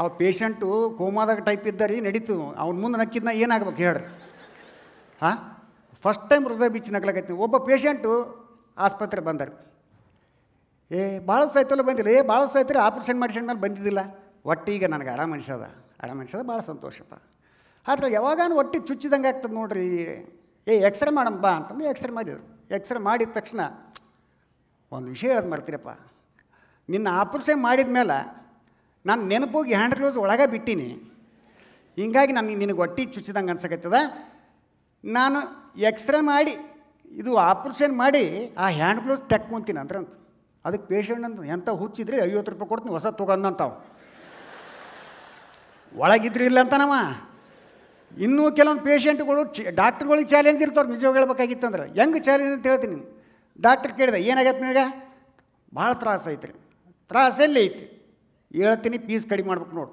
ಅವ ಪೇಷಂಟು ಕೋಮಾದಾಗ ಟೈಪ್ ರೀ ನಡೀತು ಅವ್ನ ಮುಂದೆ ನಕ್ಕಿದ್ನ ಏನಾಗ್ಬೇಕು ಹೇಳ್ರಿ ಹಾಂ ಫಸ್ಟ್ ಟೈಮ್ ಹೃದಯ ಬಿಚ್ಚಿ ನಗ್ಲಕೈತಿ ಒಬ್ಬ ಪೇಷಂಟು ಆಸ್ಪತ್ರೆ ಬಂದರು ಏ ಭಾಳ ಸಾಯ್ತಲ್ಲ ಬಂದಿಲ್ಲ ಏ ಭಾಳ ಸಾಯ್ತಾರೆ ಆಪ್ರೇಷನ್ ಮಾಡಿಸಿದ ಮೇಲೆ ಬಂದಿದ್ದಿಲ್ಲ ಒಟ್ಟು ಈಗ ನನಗೆ ಆರಾಮ ಅನಿಸದ ಆರಾಮ ಅನಿಸದ ಭಾಳ ಸಂತೋಷಪ್ಪ ಆದರೆ ಯಾವಾಗ ಒಟ್ಟು ಚುಚ್ಚಿದಂಗೆ ಆಗ್ತದೆ ನೋಡ್ರಿ ಏ ಎಕ್ಸ್ರೇ ಬಾ ಅಂತಂದು ಎಕ್ಸ್ರೇ ಮಾಡಿದರು ಎಕ್ಸ್ರೇ ಮಾಡಿದ ತಕ್ಷಣ ಒಂದು ವಿಷಯ ಹೇಳೋದು ಮರ್ತೀರಪ್ಪ ನಿನ್ನ ಆಪ್ರೇಷನ್ ಮಾಡಿದ ಮೇಲೆ ನಾನು ನೆನಪೋಗಿ ಹ್ಯಾಂಡ್ ಗ್ಲೋಸ್ ಒಳಗೆ ಬಿಟ್ಟೀನಿ ಹೀಗಾಗಿ ನನಗೆ ನಿನಗೆ ಒಟ್ಟಿ ಚುಚ್ಚಿದಂಗೆ ಅನ್ಸಕತ್ತದ ನಾನು ಎಕ್ಸ್ರೇ ಮಾಡಿ ಇದು ಆಪ್ರೇಷನ್ ಮಾಡಿ ಆ ಹ್ಯಾಂಡ್ ಗ್ಲೌಸ್ ತೆಕ್ಕೊಂತೀನಿ ಅಂತ ಅದಕ್ಕೆ ಪೇಷಂಟ್ ಅಂತ ಎಂಥ ಹುಚ್ಚಿದ್ರೆ ಐವತ್ತು ರೂಪಾಯಿ ಕೊಡ್ತೀನಿ ಹೊಸ ತೊಗೊಂಡಂತಾವು ಒಳಗಿದ್ರಿ ಇಲ್ಲ ನಮ್ಮ ಇನ್ನೂ ಕೆಲವೊಂದು ಪೇಷೆಂಟ್ಗಳು ಚ ಡಾಕ್ಟ್ರುಗಳಿಗೆ ಚಾಲೆಂಜ್ ಇರ್ತವ್ರು ನಿಜ ಅಂದ್ರೆ ಹೆಂಗೆ ಚಾಲೆಂಜ್ ಅಂತ ಹೇಳ್ತೀನಿ ಡಾಕ್ಟ್ರ್ ಕೇಳಿದೆ ಏನಾಗತ್ತೆ ನಿಮಗೆ ಭಾಳ ತ್ರಾಸ ಐತೆ ರೀ ತ್ರಾಸ ಎಲ್ಲಿ ಐತಿ ಹೇಳ್ತೀನಿ ಪೀಸ್ ಕಡಿಮೆ ಮಾಡ್ಬೇಕು ನೋಡು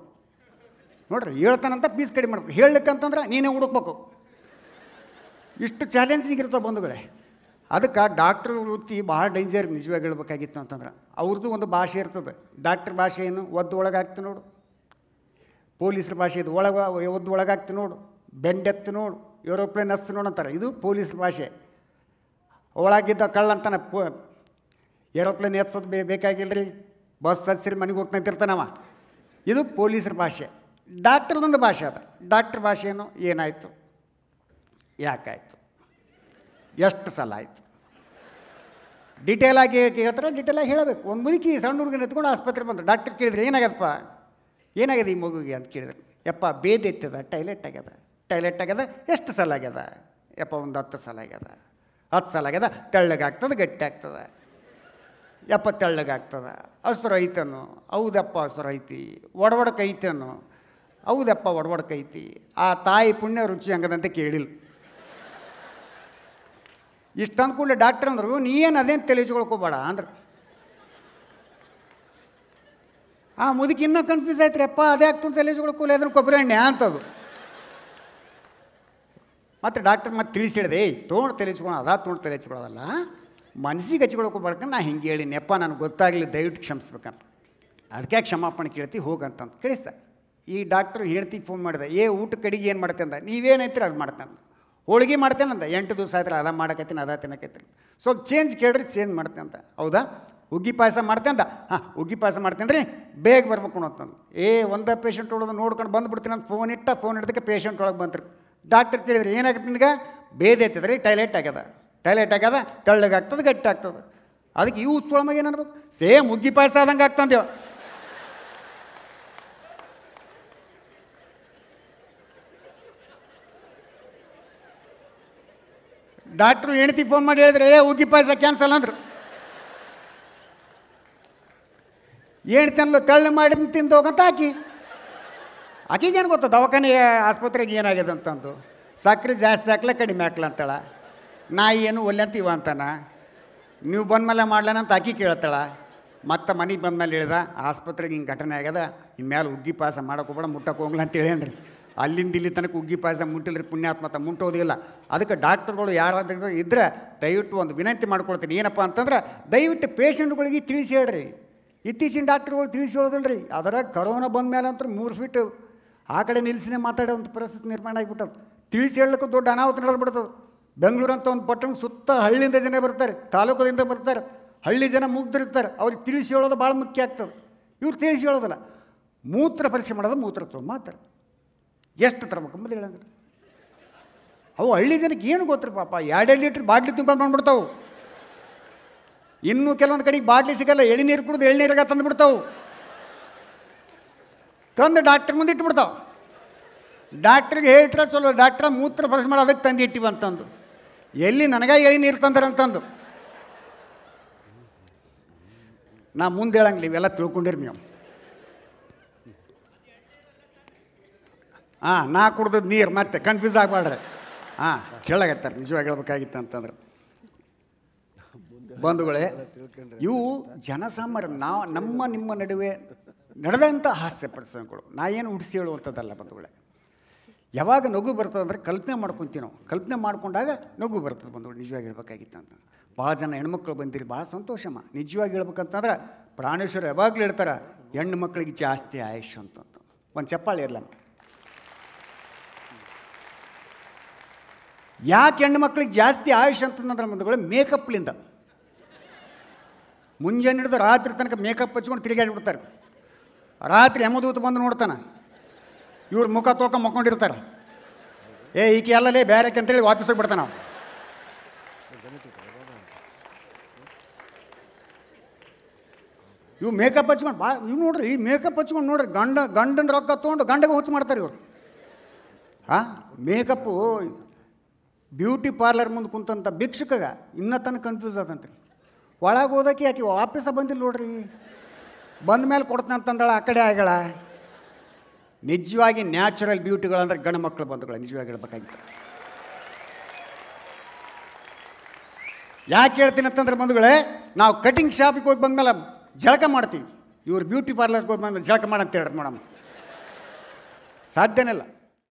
ನೋಡ್ರಿ ಹೇಳ್ತಾನಂತ ಪೀಸ್ ಕಡಿಮೆ ಮಾಡ್ಬೇಕು ಹೇಳಲಿಕ್ಕಂತಂದ್ರೆ ನೀನೇ ಹುಡುಕ್ಬೇಕು ಇಷ್ಟು ಚಾಲೆಂಜಿಂಗ್ ಇರ್ತವೆ ಬಂಧುಗಳೇ ಅದಕ್ಕೆ ಡಾಕ್ಟ್ರ್ ವೃತ್ತಿ ಭಾಳ ಡೇಂಜರ್ ನಿಜವಾಗಿ ಹೇಳ್ಬೇಕಾಗಿತ್ತು ಅಂತಂದ್ರೆ ಅವ್ರದ್ದು ಒಂದು ಭಾಷೆ ಇರ್ತದೆ ಡಾಕ್ಟ್ರ್ ಭಾಷೆ ಏನು ಒದ್ದು ಒಳಗಾಗ್ತಿ ನೋಡು ಪೊಲೀಸ್ರ ಭಾಷೆ ಇದು ಒಳಗೆ ಒದ್ದು ಒಳಗಾಗ್ತಿ ನೋಡು ಬೆಂಡೆತ್ತು ನೋಡು ಏರೋಪ್ಲೇನ್ ಹತ್ತು ನೋಡು ಅಂತಾರೆ ಇದು ಪೊಲೀಸ್ ಭಾಷೆ ಒಳಗಿದ್ದ ಕಳ್ಳಂತಾನೆ ಪೋ ಏರೋಪ್ಲೇನ್ ಎತ್ಸೋದು ಬೇ ಬೇಕಾಗಿಲ್ಲರಿ ಬಸ್ ಹಚ್ಚಿರಿ ಮನೆಗೆ ಹೋಗ್ತಂತಿರ್ತಾನವ ಇದು ಪೊಲೀಸರ ಭಾಷೆ ಡಾಕ್ಟ್ರದೊಂದು ಭಾಷೆ ಅದ ಡಾಕ್ಟ್ರ್ ಭಾಷೆನೋ ಏನಾಯಿತು ಯಾಕಾಯಿತು ಎಷ್ಟು ಸಲ ಆಯಿತು ಡೀಟೇಲಾಗಿ ಹೇಳ್ತಾರೆ ಡೀಟೇಲಾಗಿ ಹೇಳಬೇಕು ಒಂದು ಮುದುಕಿ ಸಣ್ಣ ಹುಡುಗನ ಎತ್ಕೊಂಡು ಆಸ್ಪತ್ರೆ ಬಂದರು ಡಾಕ್ಟ್ರ್ ಕೇಳಿದ್ರೆ ಏನಾಗ್ಯದಪ್ಪ ಏನಾಗಿದೆ ಈ ಮಗುಗೆ ಅಂತ ಕೇಳಿದ್ರು ಯಪ್ಪ ಎತ್ತದ ಟೈಲೆಟ್ ಆಗ್ಯದ ಟಾಯ್ಲೆಟ್ ಆಗ್ಯದ ಎಷ್ಟು ಸಲ ಆಗ್ಯದ ಯಪ್ಪ ಒಂದು ಹತ್ತು ಸಲ ಆಗ್ಯದ ಹತ್ತು ಸಲ ಆಗ್ಯದ ತೆಳ್ಳಗಾಗ್ತದೆ ಗಟ್ಟಿ ಆಗ್ತದೆ ಯಪ್ಪ ತೆಳ್ಳಗಾಗ್ತದ ಹಸ್ರು ಐತನು ಹೌದಪ್ಪ ಹಸ್ರು ಐತಿ ಒಡವಡಕ್ಕೆ ಐತನು ಹೌದಪ್ಪ ಒಡವಡಕ್ಕೆ ಐತಿ ಆ ತಾಯಿ ಪುಣ್ಯ ರುಚಿ ಹಂಗದಂತೆ ಕೇಳಿಲ್ಲ ಇಷ್ಟೊಂದು ಕೂಡಲೇ ಡಾಕ್ಟರ್ ಅಂದರು ನೀ ಏನು ಅದೇನು ತಲೆಜ್ಕೊಳ್ಕೊಬೇಡ ಅಂದ್ರೆ ಆ ಇನ್ನೂ ಕನ್ಫ್ಯೂಸ್ ಆಯ್ತು ರೀ ಅಪ್ಪ ಅದೇ ಆಗ್ತು ತಲೆಜ್ಕೊಳ್ಕೋಲ್ಲ ಅದನ್ನು ಕೊಬ್ಬರಿ ಎಣ್ಣೆ ಅಂತದು ಮತ್ತು ಡಾಕ್ಟರ್ ಮತ್ತೆ ತಿಳಿಸಿ ಹೇಳಿದೆ ಏಯ್ ತೊಗೊಂಡು ತಲೆ ಹಚ್ಕೊಳೋ ಅದಾ ತೋಣ ತಲೆ ಹಚ್ಕೊಳ್ಳೋದಲ್ಲ ಮನಸ್ಸಿಗೆ ಹಚ್ಕೊಳಕ್ಕೆ ಬರ್ಕೊಂಡು ನಾ ಹಿಂಗೆ ಹೇಳಿ ನೆಪ್ಪ ನನಗೆ ಗೊತ್ತಾಗಲಿ ದಯವಿಟ್ಟು ಕ್ಷಮಿಸ್ಬೇಕಂತ ಅದಕ್ಕೆ ಕ್ಷಮಾಪಣೆ ಕೇಳ್ತಿ ಹೋಗಂತಂತ ಕೇಳಿಸ್ದ ಈ ಡಾಕ್ಟ್ರು ಹೇಳ್ತಿ ಫೋನ್ ಮಾಡಿದೆ ಏ ಊಟ ಕಡೆಗೆ ಏನು ಮಾಡ್ತೇನೆ ನೀವೇನೈತ್ರಿ ಅದು ಮಾಡ್ತೇನೆ ಹೋಳಿಗೆ ಮಾಡ್ತೇನಂತ ಎಂಟು ದಿವಸ ಆಯ್ತು ಅದ ಮಾಡಕೈತಿನ ಅದ ತಿನ್ನಕತ್ತೀನಿ ಸ್ವಲ್ಪ ಚೇಂಜ್ ಕೇಳ್ರಿ ಚೇಂಜ್ ಮಾಡ್ತೇನೆ ಅಂತ ಹೌದಾ ಉಗ್ಗಿ ಪಾಯಸ ಮಾಡ್ತೇನೆ ಅಂತ ಹಾಂ ಉಗ್ಗಿ ಪಾಯಸ ಮಾಡ್ತೇನೆ ರೀ ಬೇಗ ಬರ್ಬೇಕು ಅಂತಂದು ಏ ಒಂದೇ ಪೇಷಂಟ್ ಒಳಗೆ ನೋಡ್ಕೊಂಡು ಬಂದುಬಿಡ್ತೀನಿ ಅಂತ ಫೋನ್ ಇಟ್ಟ ಫೋನ್ ಇಡ್ದಕ್ಕೆ ಪೇಷಂಟ್ ಒಳಗೆ ಬಂತ್ರಿ ಡಾಕ್ಟರ್ ಕೇಳಿದ್ರೆ ಏನಾಗುತ್ತೆ ನಿನಗೆ ಬೇದೆ ಟಾಯ್ಲೆಟ್ ಟೈಲೆಟ್ ಆಗ್ಯದ ಟೈಲೆಟ್ ಆಗ್ಯದ ಆಗ್ತದೆ ಗಟ್ಟಿ ಆಗ್ತದೆ ಅದಕ್ಕೆ ಇವು ಉತ್ಸೋಳ ಮಗ ಅನ್ಬೇಕು ಸೇಮ್ ಉಗ್ಗಿ ಪಾಯಸ ಆದಂಗೆ ಆಗ್ತಂದೆ ಡಾಕ್ಟ್ರು ಹೆಂಡತಿ ಫೋನ್ ಮಾಡಿ ಹೇಳಿದ್ರೆ ಏ ಉಗ್ಗಿ ಪಾಯಸ ಕ್ಯಾನ್ಸಲ್ ಅಂದ್ರು ಹೆಣ್ತನಲ್ಲೂ ತೆಳ್ಳು ಮಾಡಿ ತಿಂದು ಹೋಗಂತ ಹಾಕಿ ಏನು ಗೊತ್ತು ದವಾಖಾನೆ ಆಸ್ಪತ್ರೆಗೆ ಏನಾಗಿದೆ ಅಂತಂದು ಸಕ್ಕರೆ ಜಾಸ್ತಿ ಹಾಕ್ಲ ಕಡಿಮೆ ಹಾಕ್ಲ ಅಂತಾಳ ನಾ ಏನು ಒಲ್ಲೆ ಅಂತ ಅಂತಾನ ನೀವು ಬಂದ ಮೇಲೆ ಮಾಡ್ಲಾನಂತ ಆಕಿ ಕೇಳ್ತಾಳ ಮತ್ತೆ ಮನೆಗೆ ಬಂದ ಮೇಲೆ ಹೇಳ್ದ ಆಸ್ಪತ್ರೆಗೆ ಹಿಂಗೆ ಘಟನೆ ಆಗ್ಯದ ಇನ್ಮೇಲೆ ಉಗ್ಗಿ ಪಾಸ ಮಾಡೋಕೋಬೇಡ ಮುಟ್ಟಕ್ಕೆ ಹೋಗ್ಲ ಅಂತ ಹೇಳಿ ಅಲ್ಲಿಂದ ಇಲ್ಲಿ ತನಕ ಉಗ್ಗಿ ಪಾಯಸ ಮುಟ್ಟಿಲ್ರಿ ಪುಣ್ಯಾತ್ಮತ ಮುಟ್ಟೋದಿಲ್ಲ ಅದಕ್ಕೆ ಡಾಕ್ಟರ್ಗಳು ಯಾರಾದ್ರೂ ಇದ್ರೆ ದಯವಿಟ್ಟು ಒಂದು ವಿನಂತಿ ಮಾಡ್ಕೊಳ್ತೀನಿ ಏನಪ್ಪ ಅಂತಂದ್ರೆ ದಯವಿಟ್ಟು ಪೇಷಂಟ್ಗಳಿಗೆ ತಿಳಿಸಿ ಹೇಳ್ರಿ ಇತ್ತೀಚಿನ ಡಾಕ್ಟರ್ಗಳು ತಿಳಿಸಿ ಹೇಳೋದಿಲ್ಲ ರೀ ಅದರ ಕರೋನಾ ಬಂದ ಮೇಲೆ ಅಂತ ಮೂರು ಫೀಟ್ ಆ ಕಡೆ ನಿಲ್ಲಿಸಿನೇ ಒಂದು ಪರಿಸ್ಥಿತಿ ನಿರ್ಮಾಣ ಆಗಿಬಿಟ್ಟದು ತಿಳಿಸಿ ಹೇಳಲಿಕ್ಕೂ ದೊಡ್ಡ ಅನಾಹುತ ನಡೆದ್ಬಿಡ್ತದೆ ಬೆಂಗಳೂರು ಅಂತ ಒಂದು ಪಟ್ಟಣ ಸುತ್ತ ಹಳ್ಳಿಯಿಂದ ಜನ ಬರ್ತಾರೆ ತಾಲೂಕದಿಂದ ಬರ್ತಾರೆ ಹಳ್ಳಿ ಜನ ಮುಗ್ದಿರ್ತಾರೆ ಅವ್ರಿಗೆ ತಿಳಿಸಿ ಹೇಳೋದು ಭಾಳ ಮುಖ್ಯ ಆಗ್ತದೆ ಇವ್ರು ತಿಳಿಸಿ ಹೇಳೋದಲ್ಲ ಮೂತ್ರ ಪರೀಕ್ಷೆ ಮಾಡೋದು ಮೂತ್ರತ್ವ ಮಾತ್ರ ಎಷ್ಟು ಅಂಬದು ಹೇಳಂಗಿಲ್ಲ ಅವು ಹಳ್ಳಿ ಜನಕ್ಕೆ ಏನು ಗೊತ್ತಿರಿ ಪಾಪ ಎರಡು ಲೀಟ್ರ್ ಬಾಟ್ಲಿ ತುಂಬ ಮಾಡ್ಬಿಡ್ತಾವೆ ಇನ್ನೂ ಕೆಲವೊಂದು ಕಡೆಗೆ ಬಾಟ್ಲಿ ಸಿಗಲ್ಲ ನೀರು ಕುಡಿದು ಎಳ್ನೀರಾಗ ತಂದುಬಿಡ್ತಾವೆ ತಂದು ಡಾಕ್ಟ್ರ್ ಮುಂದೆ ಇಟ್ಬಿಡ್ತಾವೆ ಡಾಕ್ಟ್ರಿಗೆ ಹೇಳ್ತಾರೆ ಚಲೋ ಡಾಕ್ಟ್ರ ಮೂತ್ರ ಪರೀಕ್ಷೆ ಮಾಡಿ ಅದಕ್ಕೆ ತಂದು ಇಟ್ಟಿವಿ ಅಂತಂದು ಎಲ್ಲಿ ನನಗೆ ಎಲ್ಲಿ ನೀರು ತಂದ್ರೆ ಅಂತಂದು ನಾ ಮುಂದೆ ಹೇಳಂಗಿಲ್ಲ ಇವೆಲ್ಲ ತಿಳ್ಕೊಂಡಿರಿ ನೀವು ಹಾಂ ನಾ ಕುಡ್ದದ್ದು ನೀರು ಮತ್ತೆ ಕನ್ಫ್ಯೂಸ್ ಆಗಬಾರ್ದ್ರೆ ಹಾಂ ಕೇಳಾಗತ್ತಾರೆ ನಿಜವಾಗಿ ಹೇಳ್ಬೇಕಾಗಿತ್ತು ಅಂತಂದ್ರೆ ಬಂಧುಗಳೇ ಇವು ಜನಸಾಮಾನ್ಯ ನಾವು ನಮ್ಮ ನಿಮ್ಮ ನಡುವೆ ನಡೆದಂಥ ಹಾಸ್ಯ ಪ್ರಸಂಗಗಳು ನಾ ಏನು ಹುಡ್ಸಿ ಹೇಳುವಂಥದ್ದಲ್ಲ ಬಂಧುಗಳೇ ಯಾವಾಗ ನಗು ಬರ್ತದೆ ಕಲ್ಪನೆ ಮಾಡ್ಕೊಂತೀವಿ ನಾವು ಕಲ್ಪನೆ ಮಾಡಿಕೊಂಡಾಗ ನಗು ಬರ್ತದೆ ಬಂಧುಗಳು ನಿಜವಾಗಿ ಹೇಳ್ಬೇಕಾಗಿತ್ತು ಅಂತ ಭಾಳ ಜನ ಹೆಣ್ಮಕ್ಳು ಬಂದಿರಿ ಭಾಳ ಸಂತೋಷಮ್ಮ ನಿಜವಾಗಿ ಹೇಳ್ಬೇಕಂತಂದ್ರೆ ಪ್ರಾಣೇಶ್ವರ ಯಾವಾಗಲೂ ಇಡ್ತಾರೆ ಹೆಣ್ಣು ಮಕ್ಕಳಿಗೆ ಜಾಸ್ತಿ ಆಯುಷ್ ಅಂತ ಒಂದು ಚಪ್ಪಾಳೆ ಇರಲಮ್ಮ ಯಾಕೆ ಹೆಣ್ಣು ಮಕ್ಕಳಿಗೆ ಜಾಸ್ತಿ ಆಯುಷ್ ಅಂತಂದ್ರೆ ಬಂಧುಗಳು ಮೇಕಪ್ಲಿಂದ ಮುಂಜಾನೆ ಹಿಡಿದು ರಾತ್ರಿ ತನಕ ಮೇಕಪ್ ಹಚ್ಕೊಂಡು ಬಿಡ್ತಾರೆ ರಾತ್ರಿ ಯಮದೂತ ಬಂದು ನೋಡ್ತಾನೆ ಇವ್ರ ಮುಖ ತೋಕ ಮಕ್ಕೊಂಡಿರ್ತಾರೆ ಏ ಈಕೆ ಅಲ್ಲಲೇ ಬೇರೆ ಅಂತೇಳಿ ವಾಪಸ್ ಹೋಗ್ಬಿಡ್ತಾನೆ ಅವ್ ಇವು ಮೇಕಪ್ ಹಚ್ಕೊಂಡು ಬಾ ಇವು ನೋಡ್ರಿ ಈ ಮೇಕಪ್ ಹಚ್ಕೊಂಡು ನೋಡ್ರಿ ಗಂಡ ಗಂಡನ ರೊಕ್ಕ ತೊಗೊಂಡು ಗಂಡಗೆ ಹುಚ್ಚು ಮಾಡ್ತಾರೆ ಇವರು ಹಾ ಮೇಕಪ್ಪು ಬ್ಯೂಟಿ ಪಾರ್ಲರ್ ಮುಂದೆ ಕುಂತಂಥ ಭಿಕ್ಷಕಗ ಇನ್ನ ತನಕ ಕನ್ಫ್ಯೂಸ್ ಆದಂತ್ರಿ ಒಳಗೆ ಹೋದಕ್ಕೆ ಯಾಕೆ ವಾಪಸ್ಸ ಬಂದಿಲ್ಲ ನೋಡ್ರಿ ಬಂದ ಮೇಲೆ ಅಂತಂದಳ ಆ ಕಡೆ ಆಗಳ ನಿಜವಾಗಿ ನ್ಯಾಚುರಲ್ ಬ್ಯೂಟಿಗಳಂದ್ರೆ ಗಂಡು ಮಕ್ಕಳು ಬಂಧುಗಳು ನಿಜವಾಗಿ ಹೇಳ್ಬೇಕಾಗಿತ್ತು ಯಾಕೆ ಹೇಳ್ತೀನಿ ಅಂತಂದ್ರೆ ಬಂಧುಗಳೇ ನಾವು ಕಟಿಂಗ್ ಶಾಪಿಗೆ ಹೋಗಿ ಬಂದಮೇಲೆ ಜಳಕ ಮಾಡ್ತೀವಿ ಇವ್ರು ಬ್ಯೂಟಿ ಪಾರ್ಲರ್ಗೆ ಹೋಗಿ ಬಂದ್ಮೇಲೆ ಜಳಕ ಮಾಡಂತ ಹೇಳಿ ಮೇಡಮ್ ಸಾಧ್ಯನೇ ಇಲ್ಲ